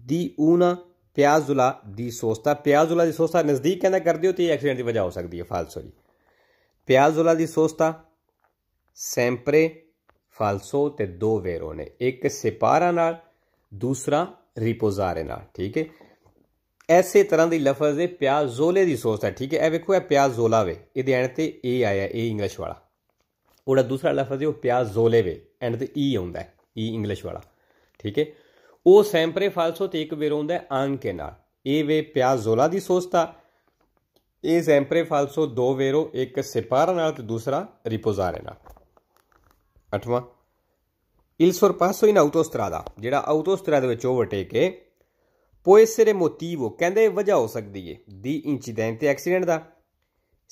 ਦੀ ਊਨਾ ਪਿਆਜ਼ੁਲਾ ਦੀ ਸੋਸਤਾ ਪਿਆਜ਼ੁਲਾ ਦੀ ਸੋਸਤਾ ਨਜ਼ਦੀਕ ਕਹਿੰਦਾ ਕਰਦੇ ਹੋ ਤੇ ਐਕਸੀਡੈਂਟ ਦੀ ਵਜ੍ਹਾ ਹੋ ਸਕਦੀ ਹੈ ਫਾਲਸੋ ਜੀ ਪਿਆਜ਼ੁਲਾ ਦੀ ਸੋਸਤਾ ਸੈਂਪਰੇ ਫਾਲਸੋ ਤੇ ਦੋ ਵੇਰੋ ਨੇ ਇੱਕ ਸਿਪਾਰਾ ਨਾਲ ਦੂਸਰਾ ਰਿਪੋਜ਼ਾਰੇ ਨਾਲ ਠੀਕ ਹੈ ਐਸੇ ਤਰ੍ਹਾਂ ਦੀ ਲਫ਼ਜ਼ ਹੈ ਪਿਆਜ਼ੋਲੇ ਦੀ ਸੋਸਤਾ ਠੀਕ ਹੈ ਇਹ ਵੇਖੋ ਇਹ ਪਿਆਜ਼ੋਲਾ ਵੇ ਇਹਦੇ ਐਂਡ ਤੇ ਏ ਆਇਆ ਏ ਇੰਗਲਿਸ਼ ਵਾਲਾ ਉਹਦਾ ਦੂਸਰਾ ਲਫ਼ਜ਼ ਹੈ ਉਹ ਪਿਆਜ਼ੋਲੇ ਵੇ ਐਂਡ ਤੇ ਈ e ਆਉਂਦਾ ਹੈ ਈ e ਇੰਗਲਿਸ਼ ਵਾਲਾ ਠੀਕ ਹੈ ਉਹ ਸੈਂਪਰੇ ਫਾਲਸੋ ਤੇ ਇੱਕ ਵਿਰੋਂਦਾ ਅੰਗ ਕੇ ਨਾਲ ਇਹ ਵੇ ਪਿਆਜ਼ੋਲਾ ਦੀ ਸੋਚਤਾ ਇਹ ਸੈਂਪਰੇ ਫਾਲਸੋ ਦੋ ਵੇਰੋ ਇੱਕ ਸਿਪਾਰ ਨਾਲ ਤੇ ਦੂਸਰਾ ਰਿਪੋਜ਼ਾਰੇ ਨਾਲ ਅਠਵਾਂ ਇਲ ਸਰਪਾਸੋ ਇਨ ਆਟੋਸਟਰਾਦਾ ਜਿਹੜਾ ਆਟੋਸਟਰਾਦਾ ਵਿੱਚ ਓਵਰਟੇਕ ਹੈ ਸਰੇ ਮੋਟੀਵੋ ਕਹਿੰਦੇ ਵਜ੍ਹਾ ਹੋ ਸਕਦੀ ਹੈ ਦੀ ਇੰਸੀਡੈਂਟ ਤੇ ਐਕਸੀਡੈਂਟ ਦਾ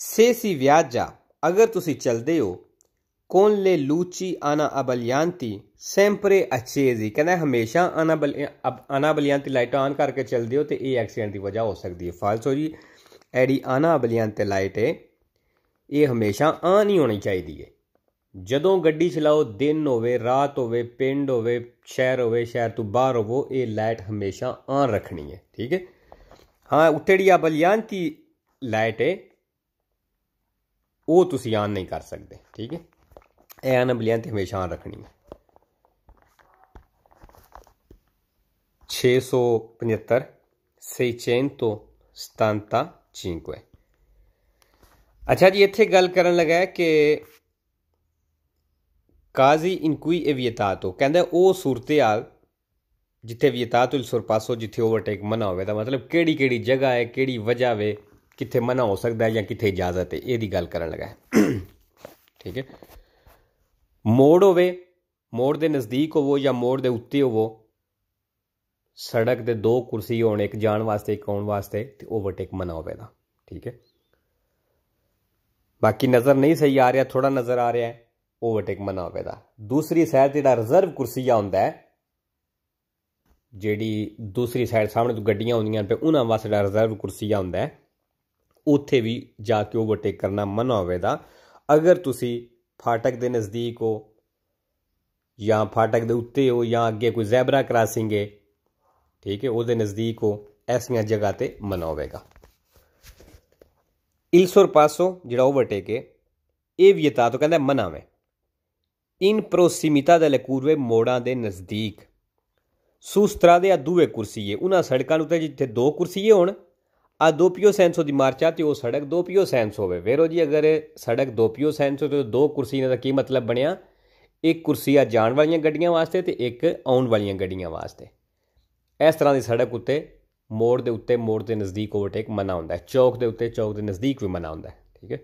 ਸੇਸੀ ਵਿਆਜਾ ਅਗਰ ਤੁਸੀਂ ਚੱਲਦੇ ਹੋ con le luci anabaglianti sempre accesi ਕਹਿੰਦਾ ਹਮੇਸ਼ਾ anabaglianti ਲਾਈਟ ਆਨ ਕਰਕੇ ਚੱਲਦੇ ਹੋ ਤੇ ਇਹ ਐਕਸੀਡੈਂਟ ਦੀ ਵਜ੍ਹਾ ਹੋ ਸਕਦੀ ਹੈ ਫਾਲਸ ਹੋ ਜੀ ਐਡੀ anabaglianti ਲਾਈਟ ਹੈ ਇਹ ਹਮੇਸ਼ਾ ਆਨ ਹੀ ਹੋਣੀ ਚਾਹੀਦੀ ਹੈ ਜਦੋਂ ਗੱਡੀ ਚਲਾਓ ਦਿਨ ਹੋਵੇ ਰਾਤ ਹੋਵੇ ਪਿੰਡ ਹੋਵੇ ਸ਼ਹਿਰ ਹੋਵੇ ਸ਼ਹਿਰ ਤੋਂ ਬਾਹਰ ਹੋਵੋ ਇਹ ਲਾਈਟ ਹਮੇਸ਼ਾ ਆਨ ਰੱਖਣੀ ਹੈ ਠੀਕ ਹੈ ਹਾਂ ਉੱਟੜੀ ਅਬਲਿਆਂਤੀ ਲਾਈਟ ਹੈ ਉਹ ਤੁਸੀਂ ਆਨ ਨਹੀਂ ਕਰ ਸਕਦੇ ਠੀਕ ਹੈ ਐਨ ਅੰਬਲੀਆਂ ਤੇ ਹਮੇਸ਼ਾ ਰੱਖਣੀ 675 675 ਅੱਛਾ ਜੀ ਇੱਥੇ ਗੱਲ ਕਰਨ ਲੱਗਾ ਹੈ ਕਿ ਕਾਜ਼ੀ ਇਨਕੁਈ ਇਵਿਤਾਤੋ ਕਹਿੰਦਾ ਉਹ ਸੂਰਤਿਆਲ ਜਿੱਥੇ ਵਿਤਾਤੁਲ ਸੁਰਪਾਸੋ ਜਿੱਥੇ ਓਵਰਟੇਕ ਮਨਾ ਹੋਵੇ ਦਾ ਮਤਲਬ ਕਿਹੜੀ ਕਿਹੜੀ ਜਗ੍ਹਾ ਹੈ ਕਿਹੜੀ ਵਜ੍ਹਾ ਵੇ ਕਿੱਥੇ ਮਨਾ ਹੋ ਸਕਦਾ ਹੈ ਜਾਂ ਕਿੱਥੇ ਇਜਾਜ਼ਤ ਹੈ ਇਹਦੀ ਗੱਲ ਕਰਨ ਲੱਗਾ ਹੈ ਠੀਕ ਹੈ ਮੋੜ ਹੋਵੇ ਮੋੜ ਦੇ ਨਜ਼ਦੀਕ ਹੋਵੋ ਜਾਂ ਮੋੜ ਦੇ ਉੱਤੇ ਹੋਵੋ ਸੜਕ ਦੇ ਦੋ ਕੁਰਸੀ ਹੋਣ ਇੱਕ ਜਾਣ ਵਾਸਤੇ ਇੱਕ ਆਉਣ ਵਾਸਤੇ ਤੇ ਓਵਰਟੇਕ ਮਨਾ ਦਾ ਠੀਕ ਹੈ ਬਾਕੀ ਨਜ਼ਰ ਨਹੀਂ ਸਹੀ ਆ ਰਿਹਾ ਥੋੜਾ ਨਜ਼ਰ ਆ ਰਿਹਾ ਹੈ ਓਵਰਟੇਕ ਮਨਾ ਦਾ ਦੂਸਰੀ ਸਾਈਡ ਜਿਹੜਾ ਰਿਜ਼ਰਵ ਕੁਰਸੀਆ ਹੁੰਦਾ ਹੈ ਜਿਹੜੀ ਦੂਸਰੀ ਸਾਈਡ ਸਾਹਮਣੇ ਤੋਂ ਗੱਡੀਆਂ ਹੁੰਦੀਆਂ ਤੇ ਉਹਨਾਂ ਵਾਸਤੇ ਜਿਹੜਾ ਰਿਜ਼ਰਵ ਕੁਰਸੀਆ ਹੁੰਦਾ ਹੈ ਉੱਥੇ ਵੀ ਜਾ ਕੇ ਓਵਰਟੇਕ ਕਰਨਾ ਮਨਾ ਦਾ ਅਗਰ ਤੁਸੀਂ ਫਾਟਕ ਦੇ ਨਜ਼ਦੀਕ ਹੋ ਜਾਂ ਫਾਟਕ ਦੇ ਉੱਤੇ ਹੋ ਜਾਂ ਅੱਗੇ ਕੋਈ ਜ਼ੈਬਰਾ ਕ੍ਰਾਸਿੰਗ ਹੈ ਠੀਕ ਹੈ ਉਹਦੇ ਨਜ਼ਦੀਕ ਹੋ ਐਸੀਆਂ ਜਗ੍ਹਾ ਤੇ ਮਨਾਵੇਗਾ ਇਲਸੁਰ ਇਲਸੋਰ ਪਾਸੋ ਜਿਹੜਾ ਓਵਰਟੇਕ ਹੈ ਇਹ ਵੀ ਤਾਂ ਕਹਿੰਦਾ ਮਨਾਵੇਂ ਇਨ ਪ੍ਰੋਸੀਮਿਤਾ ਦੇ ਲਕੂਰਵੇ ਮੋੜਾਂ ਦੇ ਨਜ਼ਦੀਕ ਸੂਸਤਰਾ ਦੇ ਆ ਦੂਵੇ ਕੁਰਸੀਏ ਉਹਨਾਂ ਸੜਕਾਂ ਉੱਤੇ ਜਿੱਥੇ ਦੋ ਕੁਰਸੀਏ ਹੋਣ ਆ ਦੋਪੀਓ ਸੈਂਸੋ ਦੀ ਮਾਰਚਾ ਤੇ ਉਹ ਸੜਕ ਦੋਪੀਓ ਸੈਂਸ ਹੋਵੇ ਵੇਰੋ ਜੀ ਅਗਰ ਸੜਕ ਦੋਪੀਓ ਸੈਂਸ ਹੋ ਤੇ ਦੋ ਕੁਰਸੀ ਦਾ ਕੀ ਮਤਲਬ ਬਣਿਆ ਇੱਕ ਕੁਰਸੀ ਆ ਜਾਣ ਵਾਲੀਆਂ ਗੱਡੀਆਂ ਵਾਸਤੇ ਤੇ ਇੱਕ ਆਉਣ ਵਾਲੀਆਂ ਗੱਡੀਆਂ ਵਾਸਤੇ ਇਸ ਤਰ੍ਹਾਂ ਦੀ ਸੜਕ ਉੱਤੇ ਮੋੜ ਦੇ ਉੱਤੇ ਮੋੜ ਦੇ ਨਜ਼ਦੀਕ ਓਵਰਟੇਕ ਮਨਾ ਹੁੰਦਾ ਹੈ ਚੌਕ ਦੇ ਉੱਤੇ ਚੌਕ ਦੇ ਨਜ਼ਦੀਕ ਵੀ ਮਨਾ ਹੁੰਦਾ ਹੈ ਠੀਕ ਹੈ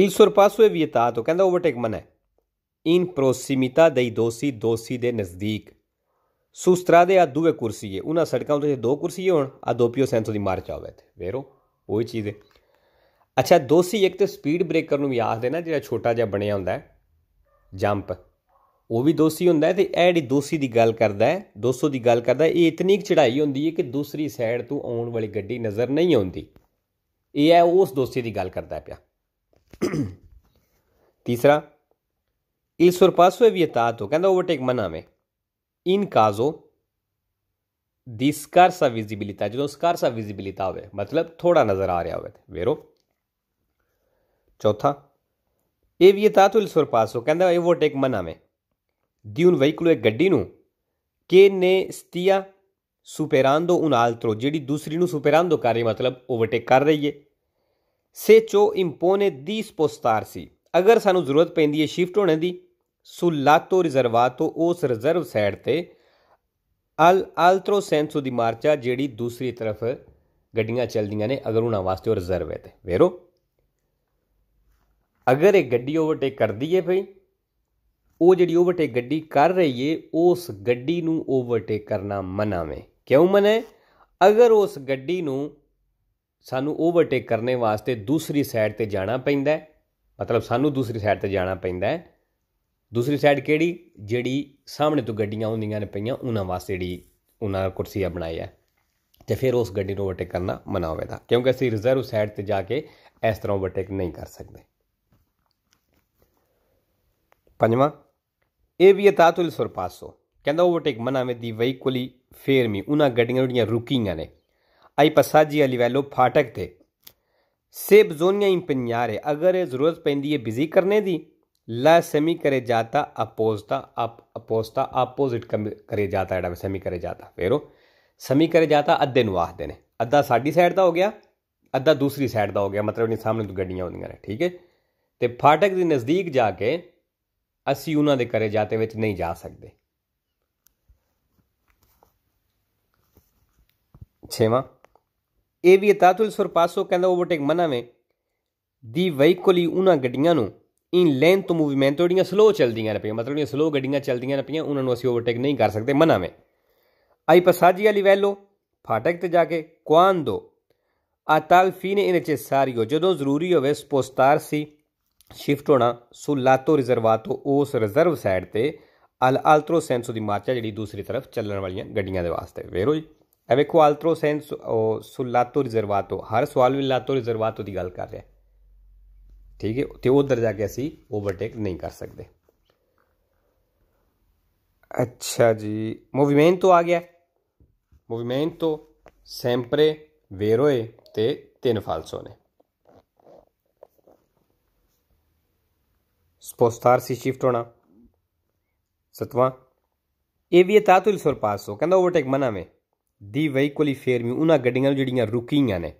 Il sorpasso è vietato ਕਹਿੰਦਾ ਓਵਰਟੇਕ ਮਨਾ ਹੈ ਇਨ ਪ੍ਰੋਸੀਮਿਤਾ ਦੇ ਦੋਸੀ ਦੋਸੀ ਦੇ ਨਜ਼ਦੀਕ સુસ્ત્રાદે આ દુવે કુર્સીએ ઉના સડકાઉં તો દો કુર્સીએ હોણ ਸੈਂਸੋ ਦੀ ਮਾਰ ਚਾਵੇ ਤੇ ਵੇਰੋ ਉਹ ਉਹੀ ਚੀਜ਼ ਹੈ ਅੱਛਾ ਦੋਸੀ ਇੱਕ ਤੇ ਸਪੀਡ ਬ੍ਰੇਕਰ ਨੂੰ ਯਾਦ ਦੇਣਾ ਜਿਹੜਾ ਛੋਟਾ ਜਿਹਾ ਬਣਿਆ ਹੁੰਦਾ ਹੈ ਜੰਪ ਉਹ ਵੀ ਦੋਸੀ ਹੁੰਦਾ ਹੈ ਤੇ ਇਹ ਜਿਹੜੀ ਦੋਸੀ ਦੀ ਗੱਲ ਕਰਦਾ ਹੈ 200 ਦੀ ਗੱਲ ਕਰਦਾ ਇਹ ਇਤਨੀ ਇੱਕ ਚੜਾਈ ਹੁੰਦੀ ਹੈ ਕਿ ਦੂਸਰੀ ਸਾਈਡ ਤੋਂ ਆਉਣ ਵਾਲੀ ਗੱਡੀ ਨਜ਼ਰ ਨਹੀਂ ਆਉਂਦੀ ਇਹ ਹੈ ਉਸ ਦੋਸੀ ਦੀ ਗੱਲ ਕਰਦਾ ਪਿਆ ਤੀਸਰਾ ਇਲ ਸੁਰਪਾਸੋ ਵੀ ਇਤਾਤ ਕਹਿੰਦਾ ਓਵਰਟੇਕ ਮਨਾਵੇਂ ਇਨ ਕਾਜ਼ੋ ਦੀ ਸਕਾਰਸਾ ਵਿਜ਼ਿਬਿਲਿਟਾ ਜਦੋਂ ਸਕਾਰਸਾ ਵਿਜ਼ਿਬਿਲਿਟਾ ਹੋਵੇ ਮਤਲਬ ਥੋੜਾ ਨਜ਼ਰ ਆ ਰਿਹਾ ਹੋਵੇ ਵੇਰੋ ਚੌਥਾ ਇਹ ਵੀ ਤਾਤੁਲ ਸੁਰਪਾਸੋ ਕਹਿੰਦਾ ਇਹ ਵੋਟ ਇੱਕ ਮਨਾਵੇਂ ਦਿਉਨ ਵਹੀਕਲ ਇੱਕ ਗੱਡੀ ਨੂੰ ਕੇ ਨੇ ਸਤੀਆ ਸੁਪੇਰਾਂਦੋ ਉਨਾਲਤਰੋ ਜਿਹੜੀ ਦੂਸਰੀ ਨੂੰ ਸੁਪੇਰਾਂਦੋ ਕਰ ਰਹੀ ਮਤਲਬ ਓਵਰਟੇਕ ਕਰ ਰਹੀ ਹੈ ਸੇਚੋ ਚੋ ਇੰਪੋਨੇ 30 ਪੋਸਟਾਰ ਸੀ ਅਗਰ ਸਾਨੂੰ ਜ਼ਰੂਰਤ ਪੈਂਦੀ ਹੈ ਸ਼ਿਫਟ ਹੋਣ ਦੀ Sullato ਰਿਜ਼ਰਵਾਤੋ ਉਸ ਰਿਜ਼ਰਵ ਸਾਈਡ ਤੇ ਅਲ ਆਲਟਰੋ ਸੈਂਸੋ ਦੀ ਮਾਰਚਾ ਜਿਹੜੀ ਦੂਸਰੀ ਤਰਫ ਗੱਡੀਆਂ ਚੱਲਦੀਆਂ ਨੇ ਅਗਰ ਉਹਨਾਂ ਵਾਸਤੇ ਉਹ ਰਿਜ਼ਰਵ ਹੈ ਤੇ ਵੇਰੋ ਅਗਰ ਇਹ ਗੱਡੀ ਓਵਰਟੇਕ ਕਰਦੀ ਏ ਭਈ ਉਹ ਜਿਹੜੀ ਓਵਰਟੇਕ ਗੱਡੀ ਕਰ ਰਹੀ ਏ ਉਸ ਗੱਡੀ ਨੂੰ ਓਵਰਟੇਕ ਕਰਨਾ ਮਨਾਵੇਂ ਕਿਉਂ ਮਨੇ ਅਗਰ ਉਸ ਗੱਡੀ ਨੂੰ ਸਾਨੂੰ ਓਵਰਟੇਕ ਕਰਨੇ ਵਾਸਤੇ ਦੂਸਰੀ ਸਾਈਡ ਤੇ ਜਾਣਾ ਪੈਂਦਾ ਹੈ ਮਤਲਬ ਸਾਨੂੰ ਦੂਸਰੀ ਸਾਈਡ ਤੇ ਜਾਣਾ ਪੈਂਦਾ ਹੈ ਦੂਸਰੀ ਸਾਈਡ ਕਿਹੜੀ ਜਿਹੜੀ ਸਾਹਮਣੇ ਤੋਂ ਗੱਡੀਆਂ ਹੁੰਦੀਆਂ ਨੇ ਪਈਆਂ ਉਹਨਾਂ ਵਾਸਤੇ ਜਿਹੜੀ ਉਹਨਾਂ ਕੁਰਸੀ ਕੁਰਸੀਆ ਬਣਾਈ ਹੈ ਤੇ ਫਿਰ ਉਸ ਗੱਡੀ ਨੂੰ ਓਵਰਟੇਕ ਕਰਨਾ ਮਨਾ ਹੋਵੇਗਾ ਕਿਉਂਕਿ ਅਸੀਂ ਰਿਜ਼ਰਵ ਸਾਈਡ ਤੇ ਜਾ ਕੇ ਇਸ ਤਰ੍ਹਾਂ ਓਵਰਟੇਕ ਨਹੀਂ ਕਰ ਸਕਦੇ ਪੰਜਵਾਂ ਇਹ ਵੀ ਤਾਤੁਲ ਸਰਪਾਸੋ ਕਹਿੰਦਾ ਓਵਰਟੇਕ ਮਨਾਵੇਂ ਦੀ ਵਹੀਕਲੀ ਫੇਰ ਮੀ ਉਹਨਾਂ ਗੱਡੀਆਂ ਜਿਹੜੀਆਂ ਰੁਕੀਆਂ ਨੇ ਆਈ ਪਸਾਜੀ ਵੈਲੋ ਫਾਟਕ ਤੇ ਸੇਬ ਜ਼ੋਨੀਆਂ ਇੰਪਨਿਆਰੇ ਅਗਰ ਇਹ ਜ਼ਰੂਰਤ ਪੈਂਦੀ ਹੈ ਬਿਜ਼ੀ ਕਰਨੇ ਦੀ ਲਾ ਸੈਮੀ ਕਰੇ ਜਾਤਾ अपोजता ਅਪ अपोजता ਆਪੋਜ਼ਿਟ ਕਰੇ ਜਾਤਾ ਜਿਹੜਾ ਸੈਮੀ ਕਰੇ ਜਾਤਾ ਫੇਰੋ ਸੈਮੀ ਕਰੇ ਜਾਤਾ ਅੱਧੇ ਨੂੰ ਆਖਦੇ ਨੇ ਅੱਧਾ ਸਾਡੀ ਸਾਈਡ ਦਾ ਹੋ ਗਿਆ ਅੱਧਾ ਦੂਸਰੀ ਸਾਈਡ ਦਾ ਹੋ ਗਿਆ ਮਤਲਬ ਨਹੀਂ ਸਾਹਮਣੇ ਤੋਂ ਗੱਡੀਆਂ ਆਉਂਦੀਆਂ ਨੇ ਠੀਕ ਹੈ ਤੇ ਫਾਟਕ ਦੇ ਨਜ਼ਦੀਕ ਜਾ ਕੇ ਅਸੀਂ ਉਹਨਾਂ ਦੇ ਕਰੇ ਜਾਤੇ ਵਿੱਚ ਨਹੀਂ ਜਾ ਸਕਦੇ ਛੇਵਾਂ ਇਹ ਵੀ ਤਾਤੁਲ ਸੁਰਪਾਸੋ ਕਹਿੰਦਾ ਓਵਰਟੇਕ ਮਨਾਵੇਂ ਦੀ ਵਹੀਕਲੀ ਉਹਨਾਂ ਗੱਡੀਆਂ ਨੂੰ ਇਨ ਲੈਂਥ ਤੋਂ ਮੂਵਮੈਂਟ ਉਹੜੀਆਂ ਸਲੋ ਚੱਲਦੀਆਂ ਨੇ ਪਈਆਂ ਮਤਲਬ ਜਿਹੜੀਆਂ ਸਲੋ ਗੱਡੀਆਂ ਚੱਲਦੀਆਂ ਨੇ ਪਈਆਂ ਉਹਨਾਂ ਨੂੰ ਅਸੀਂ ਓਵਰਟੇਕ ਨਹੀਂ ਕਰ ਸਕਦੇ ਮਨਾਵੇਂ ਆਈ ਪਸਾਜੀ ਵਾਲੀ ਵੈਲੋ ਫਾਟਕ ਤੇ ਜਾ ਕੇ ਕੁਆਂਦੋ ਦੋ ਫੀਨ ਫੀਨੇ ਇਹਨੇ ਚ ਸਾਰੀਓ ਜਦੋਂ ਜ਼ਰੂਰੀ ਹੋਵੇ ਸਪੋਸਤਾਰ ਸੀ ਸ਼ਿਫਟ ਹੋਣਾ ਸੁਲਾਤੋ ਰਿਜ਼ਰਵਾਤੋ ਉਸ ਰਿਜ਼ਰਵ ਸਾਈਡ ਤੇ ਅਲ ਅਲਟਰੋ ਸੈਂਸੋ ਦੀ ਮਾਰਚਾ ਜਿਹੜੀ ਦੂਸਰੀ ਤਰਫ ਚੱਲਣ ਵਾਲੀਆਂ ਗੱਡੀਆਂ ਦੇ ਵਾਸਤੇ ਵੇਰੋ ਜੀ ਐ ਵੇਖੋ ਅਲਟਰੋ ਸੈਂਸੋ ਸੁਲਾਤੋ ਰਿਜ਼ਰਵਾਤੋ ਹਰ ਸਵਾਲ ਵੀ ਲਾਤੋ ਰਿਜ਼ਰਵਾਤੋ ਦੀ ਗੱਲ ਕਰ ਰਿਹਾ ਠੀਕ ਹੈ ਤੇ ਉਧਰ ਜਾ ਕੇ ਅਸੀਂ ਓਵਰਟੇਕ ਨਹੀਂ ਕਰ ਸਕਦੇ ਅੱਛਾ ਜੀ ਤੋਂ ਆ ਗਿਆ ਤੋਂ ਸੈਂਪਰੇ ਵੇਰੋਏ ਤੇ ਤਿੰਨ ਫਾਲਸੋ ਨੇ ਸਪੋਸਟਾਰ ਸੀ ਸ਼ਿਫਟ ਹੋਣਾ ਸਤਵਾਂ ਇਹ ਵੀ ਤਾਤੁਲ ਸੁਰਪਾਸ ਹੋ ਕਹਿੰਦਾ ਓਵਰਟੇਕ ਮਨਾਵੇਂ ਦੀ ਵਹੀਕਲੀ ਫੇਰ ਮੀ ਉਹਨਾਂ ਗੱਡੀਆਂ ਜਿਹੜੀਆਂ ਰੁਕੀਆਂ ਨੇ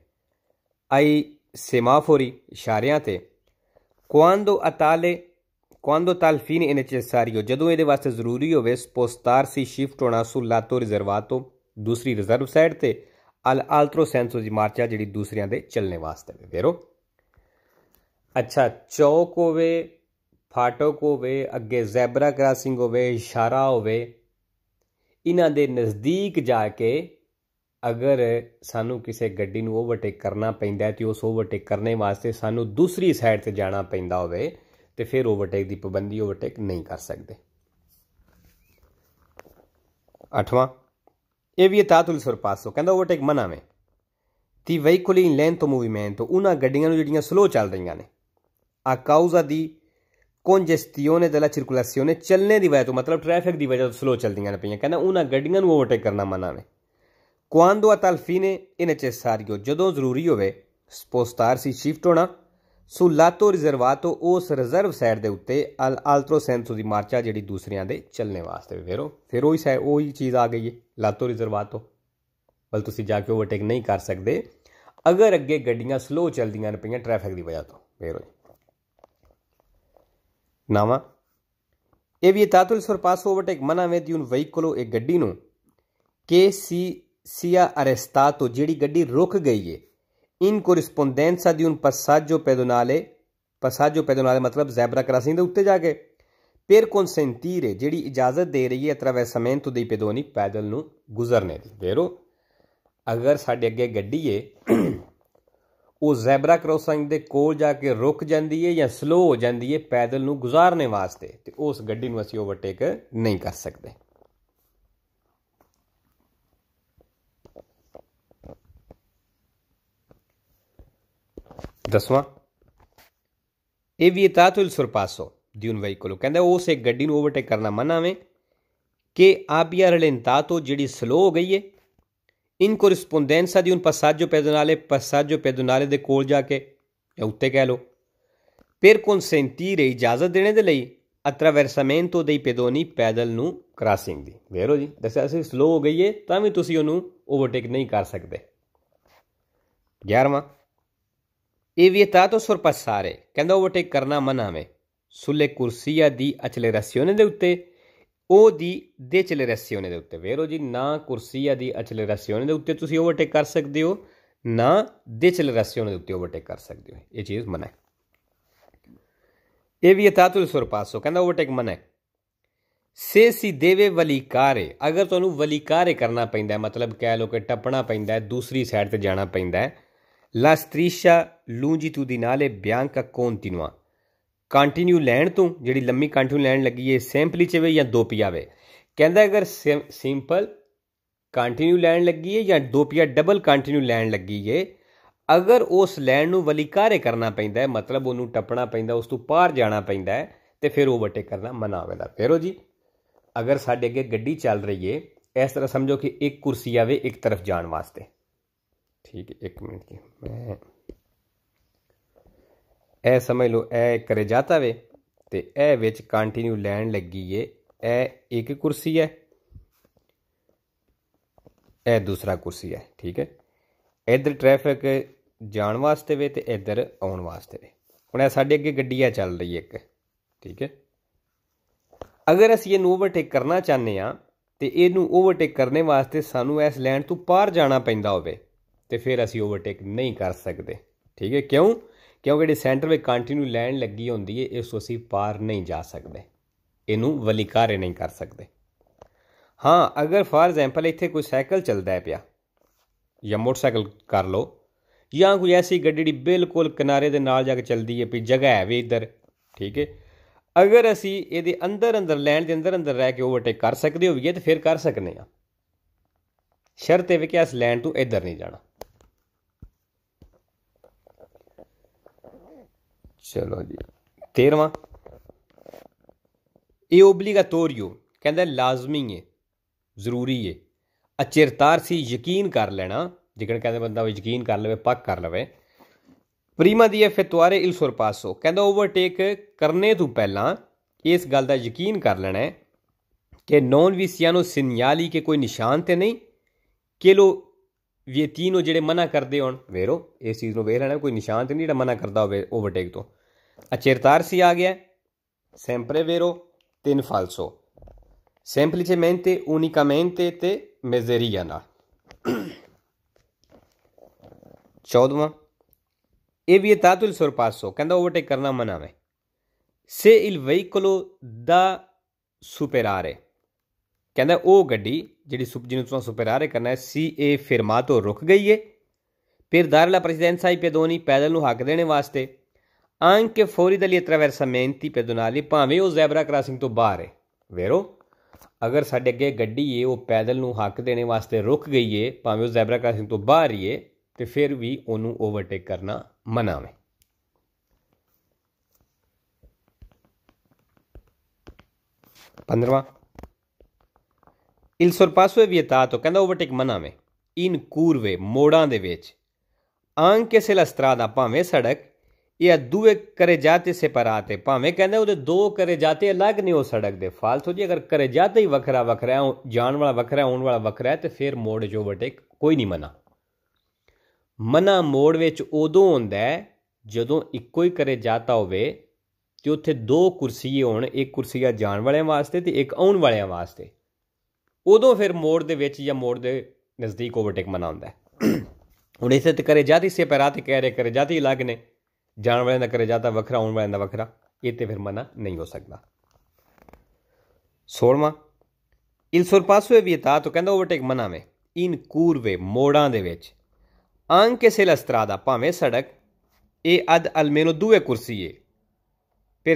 ਆਈ ਸੇਮਾਫੋਰੀ ਇਸ਼ਾਰਿਆਂ ਤੇ ਕੁਆਂਦੋ ਅਤਾਲੇ ਕੁਆਂਦੋ ਤਾਲ tal fine ਜਦੋਂ ਇਹਦੇ ਵਾਸਤੇ ਜ਼ਰੂਰੀ ਹੋਵੇ ਸਪੋਸਟਾਰਸੀ ਸ਼ਿਫਟ ਹੋਣਾ ਲਾਤੋ ਰਿਜ਼ਰਵਾਤੋ ਦੂਸਰੀ ਰਿਜ਼ਰਵ ਸਾਈਡ ਤੇ ਅਲ ਆਲਟਰੋ ਸੈਂਸੋ ਦੀ ਮਾਰਚਾ ਜਿਹੜੀ ਦੂਸਰਿਆਂ ਦੇ ਚੱਲਣੇ ਵਾਸਤੇ ਵੇ ਵੇਰੋ ਅੱਛਾ ਚੌਕ ਹੋਵੇ ਫਾਟਕ ਹੋਵੇ ਅੱਗੇ ਜ਼ੈਬਰਾ ਕ੍ਰਾਸਿੰਗ ਹੋਵੇ ਇਸ਼ਾਰਾ ਹੋਵੇ ਇਹਨਾਂ ਦੇ ਨਜ਼ਦੀਕ ਜਾ ਕੇ ਅਗਰ ਸਾਨੂੰ ਕਿਸੇ ਗੱਡੀ ਨੂੰ ਓਵਰਟੇਕ ਕਰਨਾ ਪੈਂਦਾ ਤੇ ਉਸ ਓਵਰਟੇਕ ਕਰਨੇ ਵਾਸਤੇ ਸਾਨੂੰ ਦੂਸਰੀ ਸਾਈਡ ਤੇ ਜਾਣਾ ਪੈਂਦਾ ਹੋਵੇ ਤੇ ਫਿਰ ਓਵਰਟੇਕ ਦੀ ਪਾਬੰਦੀ ਓਵਰਟੇਕ ਨਹੀਂ ਕਰ ਸਕਦੇ 8ਵਾਂ ਇਹ ਵੀ ਤਾਤੁਲ ਸਰਪਾਸੋ ਕਹਿੰਦਾ ਓਵਰਟੇਕ ਮਨਾਵੇਂ ਦੀ ਵਹੀਕਲ ਇਨ ਲੈਂਥ ਮੂਵਮੈਂਟ ਉਹਨਾਂ ਗੱਡੀਆਂ ਨੂੰ ਜਿਹੜੀਆਂ ਸਲੋ ਚੱਲ ਰਹੀਆਂ ਨੇ ਆ ਕਾਊਜ਼ਾ ਦੀ ਕੰਜੈਸਟੀਓਨੇ ਦਲਾ ਸਰਕੂਲੇਸ਼ਨੇ ਚੱਲਨੇ ਦੀ ਵਜ੍ਹਾ ਤੋਂ ਮਤਲਬ ਟ੍ਰੈਫਿਕ ਦੀ ਵਜ੍ਹਾ ਤੋਂ ਸਲੋ ਚੱਲਦੀਆਂ ਨੇ ਪਈਆਂ ਕਹਿੰਦਾ ਉਹਨਾਂ ਗੱਡੀਆਂ ਨੂੰ ਓਵਰਟੇਕ ਕਰਨਾ ਮਨਾਵੇਂ ਕੁਆਂਦੋ ਅਤਲ tal fine ਜਦੋਂ ਜ਼ਰੂਰੀ ਹੋਵੇ ਸਪੋਸਟਾਰ ਸੀ ਸ਼ਿਫਟ ਹੋਣਾ ਲਾਤੋ ਰਿਜ਼ਰਵਾਤੋ ਉਸ ਰਿਜ਼ਰਵ ਸਾਈਡ ਦੇ ਉੱਤੇ ਅਲ ਆਲਟਰੋ ਸੈਂਸੋ ਦੀ ਮਾਰਚਾ ਜਿਹੜੀ ਦੂਸਰਿਆਂ ਦੇ ਚੱਲਣੇ ਵਾਸਤੇ ਫੇਰੋ ਫਿਰ ਉਹੀ ਸਾਈ ਉਹੀ ਚੀਜ਼ ਆ ਗਈ ਹੈ ਲਾਤੋ ਰਿਜ਼ਰਵਾਤੋ ਬਲ ਤੁਸੀਂ ਜਾ ਕੇ ਓਵਰਟੇਕ ਨਹੀਂ ਕਰ ਸਕਦੇ ਅਗਰ ਅੱਗੇ ਗੱਡੀਆਂ ਸਲੋ ਚੱਲਦੀਆਂ ਨੇ ਪਈਆਂ ਟ੍ਰੈਫਿਕ ਦੀ ਵਜ੍ਹਾ ਤੋਂ ਫੇਰੋ ਨਾਵਾ ਇਹ ਵੀ ਤਾਤੁਲ ਸਰਪਾਸ ਓਵਰਟੇਕ ਮਨਾ ਵੇ ਦੀ ਵਹੀਕਲੋ ਇੱਕ ਗੱਡੀ ਨੂੰ ਕੇ ਸੀ ਸੀਆ ਤੋਂ ਜਿਹੜੀ ਗੱਡੀ ਰੁਕ ਗਈ ਏ ਇਨ ਕੋਰਿਸਪੋਂਡੈਂਸਾ ਦੀ ਉਨ ਪਸਾਜੋ ਪੈਦੋਨਾਲੇ ਪਸਾਜੋ ਪੈਦੋਨਾਲੇ ਮਤਲਬ ਜ਼ੈਬਰਾ ਕਰਾਸਿੰਗ ਦੇ ਉੱਤੇ ਜਾ ਕੇ ਪੇਰ ਕੋਨਸੈਂਟੀਰੇ ਜਿਹੜੀ ਇਜਾਜ਼ਤ ਦੇ ਰਹੀ ਏ ਸਮੇਂ ਤੋਂ ਦੀ ਪੈਦੋਨੀ ਪੈਦਲ ਨੂੰ ਗੁਜ਼ਰਨੇ ਦੀ ਦੇਰੋ ਅਗਰ ਸਾਡੇ ਅੱਗੇ ਗੱਡੀ ਏ ਉਹ ਜ਼ੈਬਰਾ ਕਰਾਸਿੰਗ ਦੇ ਕੋਲ ਜਾ ਕੇ ਰੁਕ ਜਾਂਦੀ ਏ ਜਾਂ ਸਲੋ ਹੋ ਜਾਂਦੀ ਏ ਪੈਦਲ ਨੂੰ ਗੁਜ਼ਾਰਨੇ ਵਾਸਤੇ ਤੇ ਉਸ ਗੱਡੀ ਨੂੰ ਅਸੀਂ ਓਵਰਟੇਕ ਨਹੀਂ ਕਰ ਸਕਦੇ ਦਸਵਾਂ ਇਹ ਵੀ ਇਤਾਤੁਲ ਸੁਰਪਾਸੋ ਦਿਉਨ ਵਹੀਕਲ ਕਹਿੰਦਾ ਉਸ ਇੱਕ ਗੱਡੀ ਨੂੰ ਓਵਰਟੇਕ ਕਰਨਾ ਮਨਾਵੇਂ ਕਿ ਆਬਿਆ ਤਾਤੋ ਜਿਹੜੀ ਸਲੋ ਹੋ ਗਈ ਏ ਇਨ ਕੋਰਸਪੋਂਡੈਂਸਾ ਦੀ ਉਨ ਪਸਾਜੋ ਪੈਦਨਾਲੇ ਪਸਾਜੋ ਪੈਦਨਾਲੇ ਦੇ ਕੋਲ ਜਾ ਕੇ ਉੱਤੇ ਕਹਿ ਲੋ ਫਿਰ ਰੇ ਇਜਾਜ਼ਤ ਦੇਣੇ ਦੇ ਲਈ ਅਤਰਾਵਰਸਮੈਂਟੋ ਦੇ ਪੈਦੋਨੀ ਪੈਦਲ ਨੂੰ ਕ੍ਰਾਸਿੰਗ ਦੀ ਵੇਰੋ ਜੀ ਦੱਸਿਆ ਸੀ ਸਲੋ ਹੋ ਗਈ ਏ ਤਾਂ ਵੀ ਤੁਸੀਂ ਉਹਨੂੰ ਓਵਰਟੇਕ ਨਹੀਂ ਕਰ ਸਕਦੇ 11ਵਾਂ evitato sorpassare, ਕਹਿੰਦਾ ਓਵਰਟੇਕ ਕਰਨਾ ਮਨਾਵੇਂ ਸੁਲੇ ਕੁਰਸੀਆ ਦੀ di accelerazione ਦੇ ਉੱਤੇ ਉਹ ਦੀ decelerazione ਦੇ ਉੱਤੇ ਵੇਰੋ ਜੀ ਨਾ ਕੁਰਸੀਆ ਦੀ accelerazione ਦੇ ਉੱਤੇ ਤੁਸੀਂ ਓਵਰਟੇਕ ਕਰ ਸਕਦੇ ਹੋ ਨਾ decelerazione ਦੇ ਉੱਤੇ ਓਵਰਟੇਕ ਕਰ ਸਕਦੇ ਹੋ ਇਹ ਚੀਜ਼ ਮਨਾ ਹੈ evitato il sorpasso ਕਹਿੰਦਾ ਓਵਰਟੇਕ ਮਨਾ ਹੈ ਸੇ ਸੀ ਦੇਵੇ ਵਲੀਕਾਰੇ ਅਗਰ ਤੁਹਾਨੂੰ ਵਲੀਕਾਰੇ ਕਰਨਾ ਪੈਂਦਾ ਮਤਲਬ ਕਹਿ ਲੋ ਕਿ ਟੱਪਣਾ ਪੈਂਦਾ ਦੂਸਰੀ ਸਾਈਡ ਤੇ ਜਾਣਾ ਪੈਂਦਾ ਹੈ La striscia longitudinale bianca continua continue line ਤੋਂ ਜਿਹੜੀ ਲੰਮੀ ਕੰਟੀਨਿਊ ਲੈਣ ਲੱਗੀ ਏ ਸਿੰਪਲੀ ਚਵੇ ਜਾਂ ਦੋਪੀਆ ਵੇ ਕਹਿੰਦਾ ਅਗਰ ਸਿੰਪਲ ਕੰਟੀਨਿਊ ਲੈਣ ਲੱਗੀ ਏ ਜਾਂ ਦੋਪੀਆ ਡਬਲ ਕੰਟੀਨਿਊ ਲੈਣ ਲੱਗੀ ਏ ਅਗਰ ਉਸ ਲੈਣ ਨੂੰ ਵਲੀਕਾਰੇ ਕਰਨਾ ਪੈਂਦਾ ਹੈ ਮਤਲਬ ਉਹਨੂੰ ਟੱਪਣਾ ਪੈਂਦਾ ਉਸ ਤੋਂ ਪਾਰ ਜਾਣਾ ਪੈਂਦਾ ਹੈ ਤੇ ਫਿਰ ਉਹ ਵਟੇ ਕਰਨਾ ਮਨਾ ਹੋਵੇਗਾ ਫੇਰੋ ਜੀ ਅਗਰ ਸਾਡੇ ਅੱਗੇ ਗੱਡੀ ਚੱਲ ਰਹੀ ਏ ਇਸ ਤਰ੍ਹਾਂ ਸਮਝੋ ਕਿ ਇੱਕ ਕੁਰਸੀ ਆਵੇ ਇੱਕ ਤਰਫ ਜਾਣ ਵਾਸਤੇ ਠੀਕ ਹੈ 1 ਮਿੰਟ की ਮੈਂ ਇਹ ਸਮਝ ਲਓ ਇਹ ਕਰੇ ਜਾਤਾ ਵੇ ਤੇ ਇਹ ਵਿੱਚ ਕੰਟੀਨਿਊ ਲੈਣ ਲੱਗੀ ਏ ਇਹ ਇੱਕ ਕੁਰਸੀ ਹੈ ਇਹ ਦੂਸਰਾ ਕੁਰਸੀ ਹੈ ਠੀਕ ਹੈ ਇਧਰ ਟ੍ਰੈਫਿਕ ਜਾਣ ਵਾਸਤੇ ਵੇ ਤੇ ਇਧਰ ਆਉਣ ਵਾਸਤੇ ਵੇ ਹੁਣ ਇਹ ਸਾਡੇ ਅੱਗੇ ਗੱਡੀਆਂ ਚੱਲ ਰਹੀ ਇੱਕ ਠੀਕ ਹੈ ਅਗਰ ਅਸੀਂ ਇਹਨੂੰ ਓਵਰਟੇਕ ਕਰਨਾ ਚਾਹੁੰਦੇ ਆ ਤੇ ਇਹਨੂੰ ਓਵਰਟੇਕ ਕਰਨੇ ਵਾਸਤੇ ਸਾਨੂੰ ਇਸ ਲੈਂਡ ਤੋਂ ਪਾਰ ਜਾਣਾ ਪੈਂਦਾ ਹੋਵੇ ਤੇ ਫਿਰ ਅਸੀਂ ਓਵਰਟੇਕ ਨਹੀਂ ਕਰ ਸਕਦੇ ਠੀਕ ਹੈ ਕਿਉਂ ਕਿਉਂਕਿ ਜਿਹੜੀ ਸੈਂਟਰ ਵਿੱਚ ਕੰਟੀਨਿਊ ਲਾਈਨ ਲੱਗੀ ਹੁੰਦੀ ਹੈ ਇਸ ਤੋਂ ਅਸੀਂ ਪਾਰ ਨਹੀਂ ਜਾ ਸਕਦੇ ਇਹਨੂੰ ਵਲੀਕਾਰੇ ਨਹੀਂ ਕਰ ਸਕਦੇ ਹਾਂ ਅਗਰ ਫਾਰ ਐਗਜ਼ਾਮਪਲ ਇੱਥੇ ਕੋਈ ਸਾਈਕਲ ਚੱਲਦਾ ਹੈ ਪਿਆ ਜਾਂ ਮੋਟਰਸਾਈਕਲ ਕਰ ਲਓ ਜਾਂ ਕੋਈ ਐਸੀ ਗੱਡੀ ਜਿਹੜੀ ਬਿਲਕੁਲ ਕਿਨਾਰੇ ਦੇ ਨਾਲ ਜਾ ਕੇ ਚੱਲਦੀ ਹੈ ਵੀ ਜਗ੍ਹਾ ਹੈ ਵੀ ਇੱਧਰ ਠੀਕ ਹੈ ਅਗਰ ਅਸੀਂ ਇਹਦੇ ਅੰਦਰ ਅੰਦਰ ਲੈਂਡ ਦੇ ਅੰਦਰ ਅੰਦਰ ਰਹਿ ਕੇ ਓਵਰਟੇਕ ਕਰ ਸਕਦੇ ਹੋਈਏ ਤਾਂ ਫਿਰ ਕਰ ਸਕਨੇ ਆ ਸ਼ਰਤ ਇਹ ਵੀ ਕਿ ਇਸ ਲੈਂਡ ਤੋਂ ਇੱਧਰ ਨਹੀਂ ਜਾਣਾ ਚਲੋ ਜੀ 13ਵਾਂ ਇਹ ਓਬਲੀਗਾਟੋਰੀਓ ਕਹਿੰਦਾ ਲਾਜ਼ਮੀ ਹੈ ਜ਼ਰੂਰੀ ਹੈ ਅਚਿਰਤਾਰ ਸੀ ਯਕੀਨ ਕਰ ਲੈਣਾ ਜਿਕਣ ਕਹਿੰਦੇ ਬੰਦਾ ਉਹ ਯਕੀਨ ਕਰ ਲਵੇ ਪੱਕ ਕਰ ਲਵੇ ਪ੍ਰੀਮਾ ਦੀ ਫਤਵਾਰੇ ਇਲ ਸੁਰਪਾਸੋ ਕਹਿੰਦਾ ਓਵਰਟੇਕ ਕਰਨੇ ਤੋਂ ਪਹਿਲਾਂ ਇਸ ਗੱਲ ਦਾ ਯਕੀਨ ਕਰ ਲੈਣਾ ਹੈ ਕਿ ਨੌਨ ਨੂੰ ਸਿਨਿਆਲੀ ਕੇ ਕੋਈ ਨਿਸ਼ਾਨ ਤੇ ਨਹੀਂ ਕਿ ਲੋ ਵੀ ਇਹ ਜਿਹੜੇ ਮਨਾ ਕਰਦੇ ਹੋਣ ਵੇਰੋ ਇਸ ਚੀਜ਼ ਨੂੰ ਵੇਖ ਲੈਣਾ ਕੋਈ ਨਿਸ਼ਾਨ ਤੇ ਨਹੀਂ ਜਿਹੜਾ ਮਨਾ ਕਰਦਾ ਹੋਵੇ ਓਵਰਟੇਕ ਤੋਂ ਆ ਗਿਆ aghe? Sempre ਤਿੰਨ ਫਾਲਸੋ falso. Semplicemente, unicamente te mezeriana. 14ਵਾਂ ਇਹ ਵੀ ਤਾਤੁਲ ਸਰਪਾਸੋ ਕਹਿੰਦਾ ਓਵਰਟੇਕ ਕਰਨਾ ਮਨਾ ਹੈ ਸੇ ਇਲ ਵਹੀਕਲੋ ਦਾ ਸੁਪਰਾਰੇ ਕਹਿੰਦਾ ਉਹ ਗੱਡੀ ਜਿਹੜੀ ਸੁਪ ਨੂੰ ਤੁਸੀਂ ਸੁਪਰਾਰੇ ਕਰਨਾ ਹੈ ਸੀ ਏ ਫਿਰਮਾ ਤੋਂ ਰੁਕ ਗਈ ਏ ਫਿਰ ਦਾਰਲਾ ਪ੍ਰੈਜ਼ੀਡੈਂਟ ਸਾਹਿਬ ਪੇਦੋਨੀ ਪੈਦਲ ਨੂੰ ਹੱਕ ਦੇਣੇ ਵਾਸਤੇ anche fuori dagli attraversamenti pedonali ਭਾਵੇਂ ਉਹ ਜ਼ੈਬਰਾ ਕ੍ਰਾਸਿੰਗ ਤੋਂ ਬਾਹਰ ਹੈ ਵੇਰੋ ਅਗਰ ਸਾਡੇ ਅੱਗੇ ਗੱਡੀ ਏ ਉਹ ਪੈਦਲ ਨੂੰ ਹੱਕ ਦੇਣ ਵਾਸਤੇ ਰੁਕ ਗਈ ਏ ਭਾਵੇਂ ਉਹ ਜ਼ੈਬਰਾ ਕ੍ਰਾਸਿੰਗ ਤੋਂ ਬਾਹਰ ਹੀ ਏ ਤੇ ਫਿਰ ਵੀ ਉਹਨੂੰ ਓਵਰਟੇਕ ਕਰਨਾ ਮਨਾਵੇਂ ਹੈ ਪੰਦਰਵਾਂ Il sorpasso vietato, ਕਹਿੰਦਾ ਓਵਰਟੇਕ ਮਨਾਵੇਂ ਇਨ ਕੂਰਵੇ ਮੋੜਾਂ ਦੇ ਵਿੱਚ anche se la strada ਭਾਵੇਂ ਸੜਕ ਇਹ ਦੋ ਕਰੇ ਜਾਤੇ ਸਪਰਾਤੇ ਭਾਵੇਂ ਕਹਿੰਦੇ ਉਹਦੇ ਦੋ ਕਰੇ ਜਾਤੇ ਅਲੱਗ ਨਹੀਂ ਹੋ ਸੜਕ ਦੇ ਫਾਲਤੂ ਜੀ ਅਗਰ ਕਰੇ ਜਾਤੇ ਹੀ ਵੱਖਰਾ ਵੱਖਰਾ ਜਾਣ ਵਾਲਾ ਵੱਖਰਾ ਆਉਣ ਵਾਲਾ ਵੱਖਰਾ ਤੇ ਫਿਰ ਮੋੜ ਜੋ ਵਟੇ ਕੋਈ ਨਹੀਂ ਮਨਾ ਮਨਾ ਮੋੜ ਵਿੱਚ ਉਦੋਂ ਹੁੰਦਾ ਜਦੋਂ ਇੱਕੋ ਹੀ ਕਰੇ ਜਾਤਾ ਹੋਵੇ ਤੇ ਉੱਥੇ ਦੋ ਕੁਰਸੀਏ ਹੋਣ ਇੱਕ ਕੁਰਸੀਆ ਜਾਣ ਵਾਲਿਆਂ ਵਾਸਤੇ ਤੇ ਇੱਕ ਆਉਣ ਵਾਲਿਆਂ ਵਾਸਤੇ ਉਦੋਂ ਫਿਰ ਮੋੜ ਦੇ ਵਿੱਚ ਜਾਂ ਮੋੜ ਦੇ ਨਜ਼ਦੀਕ ਓਵਰਟੇਕ ਮਨਾਉਂਦਾ ਹੁੰਦਾ ਹੁਣ ਇਸੇ ਤੇ ਕਰੇ ਜਾਤੀ ਸੇ ਪੈਰਾ ਕਹਿ ਰਹੇ ਕਰੇ ਜਾਤੀ ਲੱਗਨੇ ਜਾਣ ਵਾਲਿਆਂ ਦਾ ਕਰੇ ਜਾਂਦਾ ਵੱਖਰਾ ਆਉਣ ਵਾਲਿਆਂ ਦਾ ਵੱਖਰਾ ਇਹ ਤੇ ਫਿਰ ਮਨਾ ਨਹੀਂ ਹੋ ਸਕਦਾ 16ਵਾਂ ਇਲ ਸੁਰਪਾਸਵੇ ਵੀ ਤਾਂ ਕਹਿੰਦਾ ਓਵਰਟੇਕ ਮਨਾਵੇਂ ਇਨ ਕੂਰਵੇ ਮੋੜਾਂ ਦੇ ਵਿੱਚ ਆਂ ਕਿਸੇ ਦਾ ਭਾਵੇਂ ਸੜਕ ਇਹ ਅਦ ਅਲਮੇਨੋ ਦੂਏ ਕੁਰਸੀਏ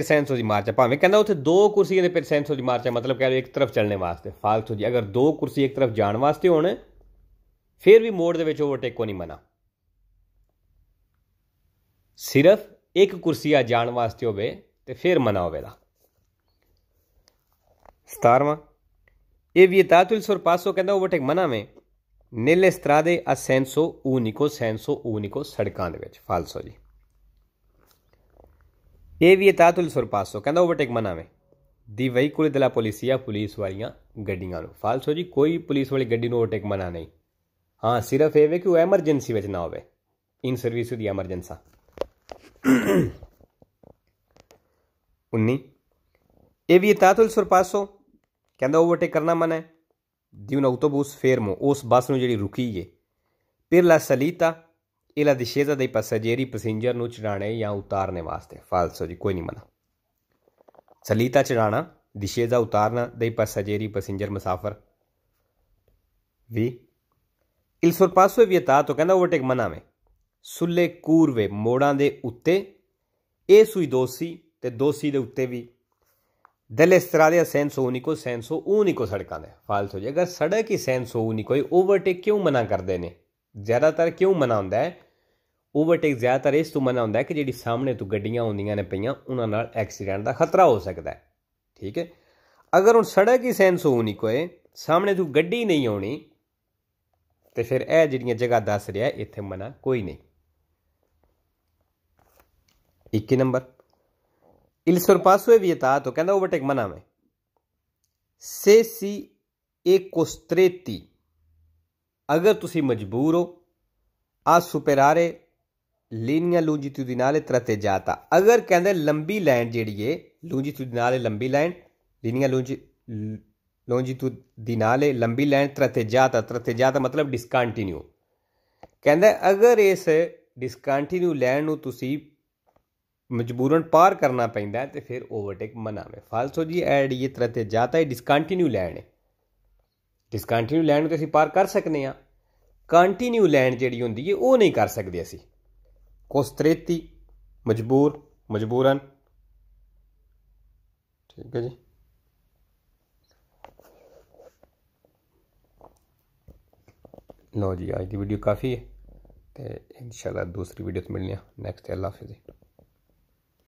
ਸੈਂਸੋ ਦੀ ਮਾਰਚਾ ਭਾਵੇਂ ਕਹਿੰਦਾ ਉੱਥੇ ਦੋ ਕੁਰਸੀਆਂ ਦੇ ਫਿਰ ਸੈਂਸੋ ਦੀ ਮਾਰਚਾ ਮਤਲਬ ਕਹਿੰਦਾ ਇੱਕ ਤਰਫ ਚੱਲਣੇ ਵਾਸਤੇ ਫਾਲਤੂ ਜੀ ਅਗਰ ਦੋ ਕੁਰਸੀ ਇੱਕ ਤਰਫ ਜਾਣ ਵਾਸਤੇ ਹੋਣ ਫਿਰ ਵੀ ਮੋੜ ਦੇ ਵਿੱਚ ਓਵਰਟੇਕ ਕੋ ਨਹੀਂ ਮਨਾ ਸਿਰਫ ਇੱਕ ਕੁਰਸੀ ਆ ਜਾਣ ਵਾਸਤੇ ਹੋਵੇ ਤੇ ਫਿਰ ਮਨਾ ਹੋਵੇਗਾ 17ਵਾਂ ਇਹ ਵੀ ਤਾਤੁਲ ਸੁਰ ਪਾਸੋ ਕਹਿੰਦਾ ਉਹ ਮਨਾ ਮੇ ਨੀਲੇ ਸਤਰਾਦੇ ਅਸੈਂਸੋ ਊਨਿਕੋ ਸੈਂਸੋ ਊਨਿਕੋ ਸੜਕਾਂ ਦੇ ਵਿੱਚ ਫਾਲਸੋ ਜੀ ਇਹ ਵੀ ਤਾਤੁਲ ਸੁਰ ਪਾਸੋ ਕਹਿੰਦਾ ਉਹ ਮਨਾ ਮੇ ਦੀ ਵਹੀਕਲ ਦਲਾ ਪੁਲਿਸੀਆ ਪੁਲਿਸ ਵਾਲੀਆਂ ਗੱਡੀਆਂ ਨੂੰ ਫਾਲਸੋ ਜੀ ਕੋਈ ਪੁਲਿਸ ਵਾਲੀ ਗੱਡੀ ਨੂੰ ਓਵਰਟੇਕ ਮਨਾ ਨਹੀਂ ਹਾਂ ਸਿਰਫ ਇਹ ਵੇ ਕਿ ਉਹ ਐਮਰਜੈਂਸੀ ਵਿੱਚ ਨਾ ਹੋਵੇ ਇਨ ਸਰਵਿਸ ਦੀ ਐਮਰਜੈਂਸਾ 19 ਇਹ ਵੀ ਇਤਾਤੁਲ ਸਰਪਾਸੋ ਕਹਿੰਦਾ ਓਵਰਟੇਕ ਕਰਨਾ ਮਨਾ ਹੈ ਦੀ un autobus fermo ਉਸ ਬੱਸ ਨੂੰ ਜਿਹੜੀ ਰੁਕੀ ਏ ਪਿਰ ਲਾ ਸਲੀਤਾ ਇਲਾ ਦਿਸ਼ੇਜ਼ਾ ਦੇ ਪਸਜੇਰੀ ਪੈਸੇਂਜਰ ਨੂੰ ਚੜਾਣੇ ਜਾਂ ਉਤਾਰਨੇ ਵਾਸਤੇ ਫਾਲਸੋ ਜੀ ਕੋਈ ਨਹੀਂ ਮਨਾ ਸਲੀਤਾ ਚੜਾਣਾ ਦਿਸ਼ੇਜ਼ਾ ਉਤਾਰਨਾ ਦੇ ਪਸਜੇਰੀ ਪੈਸੇਂਜਰ ਮੁਸਾਫਰ ਵੀ ਇਲ ਸਰਪਾਸੋ ਵੀ ਤੋ ਕਹਿੰਦਾ ਓਵਰਟੇਕ ਮਨਾ ਮੇ ਸੁੱਲੇ ਕੂਰਵੇ ਮੋੜਾਂ ਦੇ ਉੱਤੇ ਇਹ ਸੂਈ ਦੋਸੀ ਤੇ ਦੋਸੀ ਦੇ ਉੱਤੇ ਵੀ ਦਿਲ ਇਸ ਤਰ੍ਹਾਂ ਦੇ ਸੈਂਸੋ ਉਨਿਕੋ ਸੈਂਸੋ ਕੋ ਸੜਕਾਂ ਦੇ ਹੋ ਜੇ ਅਗਰ ਸੜਕ ਹੀ ਸੈਂਸੋ ਕੋਈ ਓਵਰਟੇਕ ਕਿਉਂ ਮਨਾ ਕਰਦੇ ਨੇ ਜ਼ਿਆਦਾਤਰ ਕਿਉਂ ਮਨਾ ਹੁੰਦਾ ਹੈ ਓਵਰਟੇਕ ਜ਼ਿਆਦਾਤਰ ਇਸ ਤੋਂ ਮਨਾ ਹੁੰਦਾ ਹੈ ਕਿ ਜਿਹੜੀ ਸਾਹਮਣੇ ਤੋਂ ਗੱਡੀਆਂ ਆਉਂਦੀਆਂ ਨੇ ਪਈਆਂ ਉਹਨਾਂ ਨਾਲ ਐਕਸੀਡੈਂਟ ਦਾ ਖਤਰਾ ਹੋ ਸਕਦਾ ਹੈ ਠੀਕ ਹੈ ਅਗਰ ਹੁਣ ਸੜਕ ਹੀ ਸੈਂਸੋ ਨਹੀਂ ਕੋਏ ਸਾਹਮਣੇ ਤੋਂ ਗੱਡੀ ਨਹੀਂ ਆਉਣੀ ਤੇ ਫਿਰ ਇਹ ਜਿਹੜੀਆਂ ਜਗ੍ਹਾ ਦੱਸ ਰਿਹਾ ਇੱਥੇ ਮਨਾ ਕੋਈ ਨਹੀਂ 21 नंबर Il sorpasso è vietato, ਕਹਿੰਦਾ ਓਵਰਟੇਕ ਮਨਾ ਹੈ ਸੇ ਸੀ ਏ ਅਗਰ ਤੁਸੀਂ ਮਜਬੂਰ ਹੋ ਆ ਸੁਪਰਾਰੇ ਲੀਨੀਆ ਲੌਂਜੀਟਿਊਡਿਨਲ ਤਰਤੇ ਜਾਤਾ ਅਗਰ ਕਹਿੰਦੇ ਲੰਬੀ ਲਾਈਨ ਜਿਹੜੀ ਏ ਲੌਂਜੀਟਿਊਡਿਨਲ ਲੰਬੀ ਲਾਈਨ ਲੀਨੀਆ ਲੌਂਜੀ ਲੌਂਜੀਟਿਊਡਿਨਲ ਲੰਬੀ ਲਾਈਨ ਤਰਤੇ ਜਾਤਾ ਤਰਤੇ ਜਾਤਾ ਮਤਲਬ ਡਿਸਕੰਟੀਨਿਊ ਕਹਿੰਦਾ ਅਗਰ ਇਸ ਡਿਸਕੰਟੀਨਿਊ ਲਾਈਨ ਨੂੰ ਤੁਸੀਂ ਮਜਬੂਰਨ ਪਾਰ ਕਰਨਾ ਪੈਂਦਾ ਤੇ ਫਿਰ ਓਵਰਟੇਕ ਮਨਾਵੇ ਫਾਲਸੋ ਜੀ ਐਡ ਇਹ ਤਰ੍ਹਾਂ ਤੇ ਜਾਂਦਾ ते ਡਿਸਕੰਟੀਨਿਊ है ਡਿਸਕੰਟੀਨਿਊ ਲੈਂਡ ਨੂੰ ਤੇ ਅਸੀਂ ਪਾਰ ਕਰ ਸਕਨੇ ਆ ਕੰਟੀਨਿਊ ਲੈਂਡ ਜਿਹੜੀ ਹੁੰਦੀ ਹੈ ਉਹ ਨਹੀਂ ਕਰ ਸਕਦੇ ਅਸੀਂ ਕੋਸਤ੍ਰੇਤੀ ਮਜਬੂਰ ਮਜਬੂਰਨ ਠੀਕ ਹੈ ਜੀ ਲੋ ਜੀ ਅੱਜ ਦੀ ਵੀਡੀਓ ਕਾਫੀ ਹੈ ਤੇ ਇਨਸ਼ਾਅੱਲਾ ਦੂਸਰੀ ਵੀਡੀਓ ਤੇ ਮਿਲਨੇ ਆ ਨੈਕਸਟ ਅੱਲਾ ਹਾਫਿਜ਼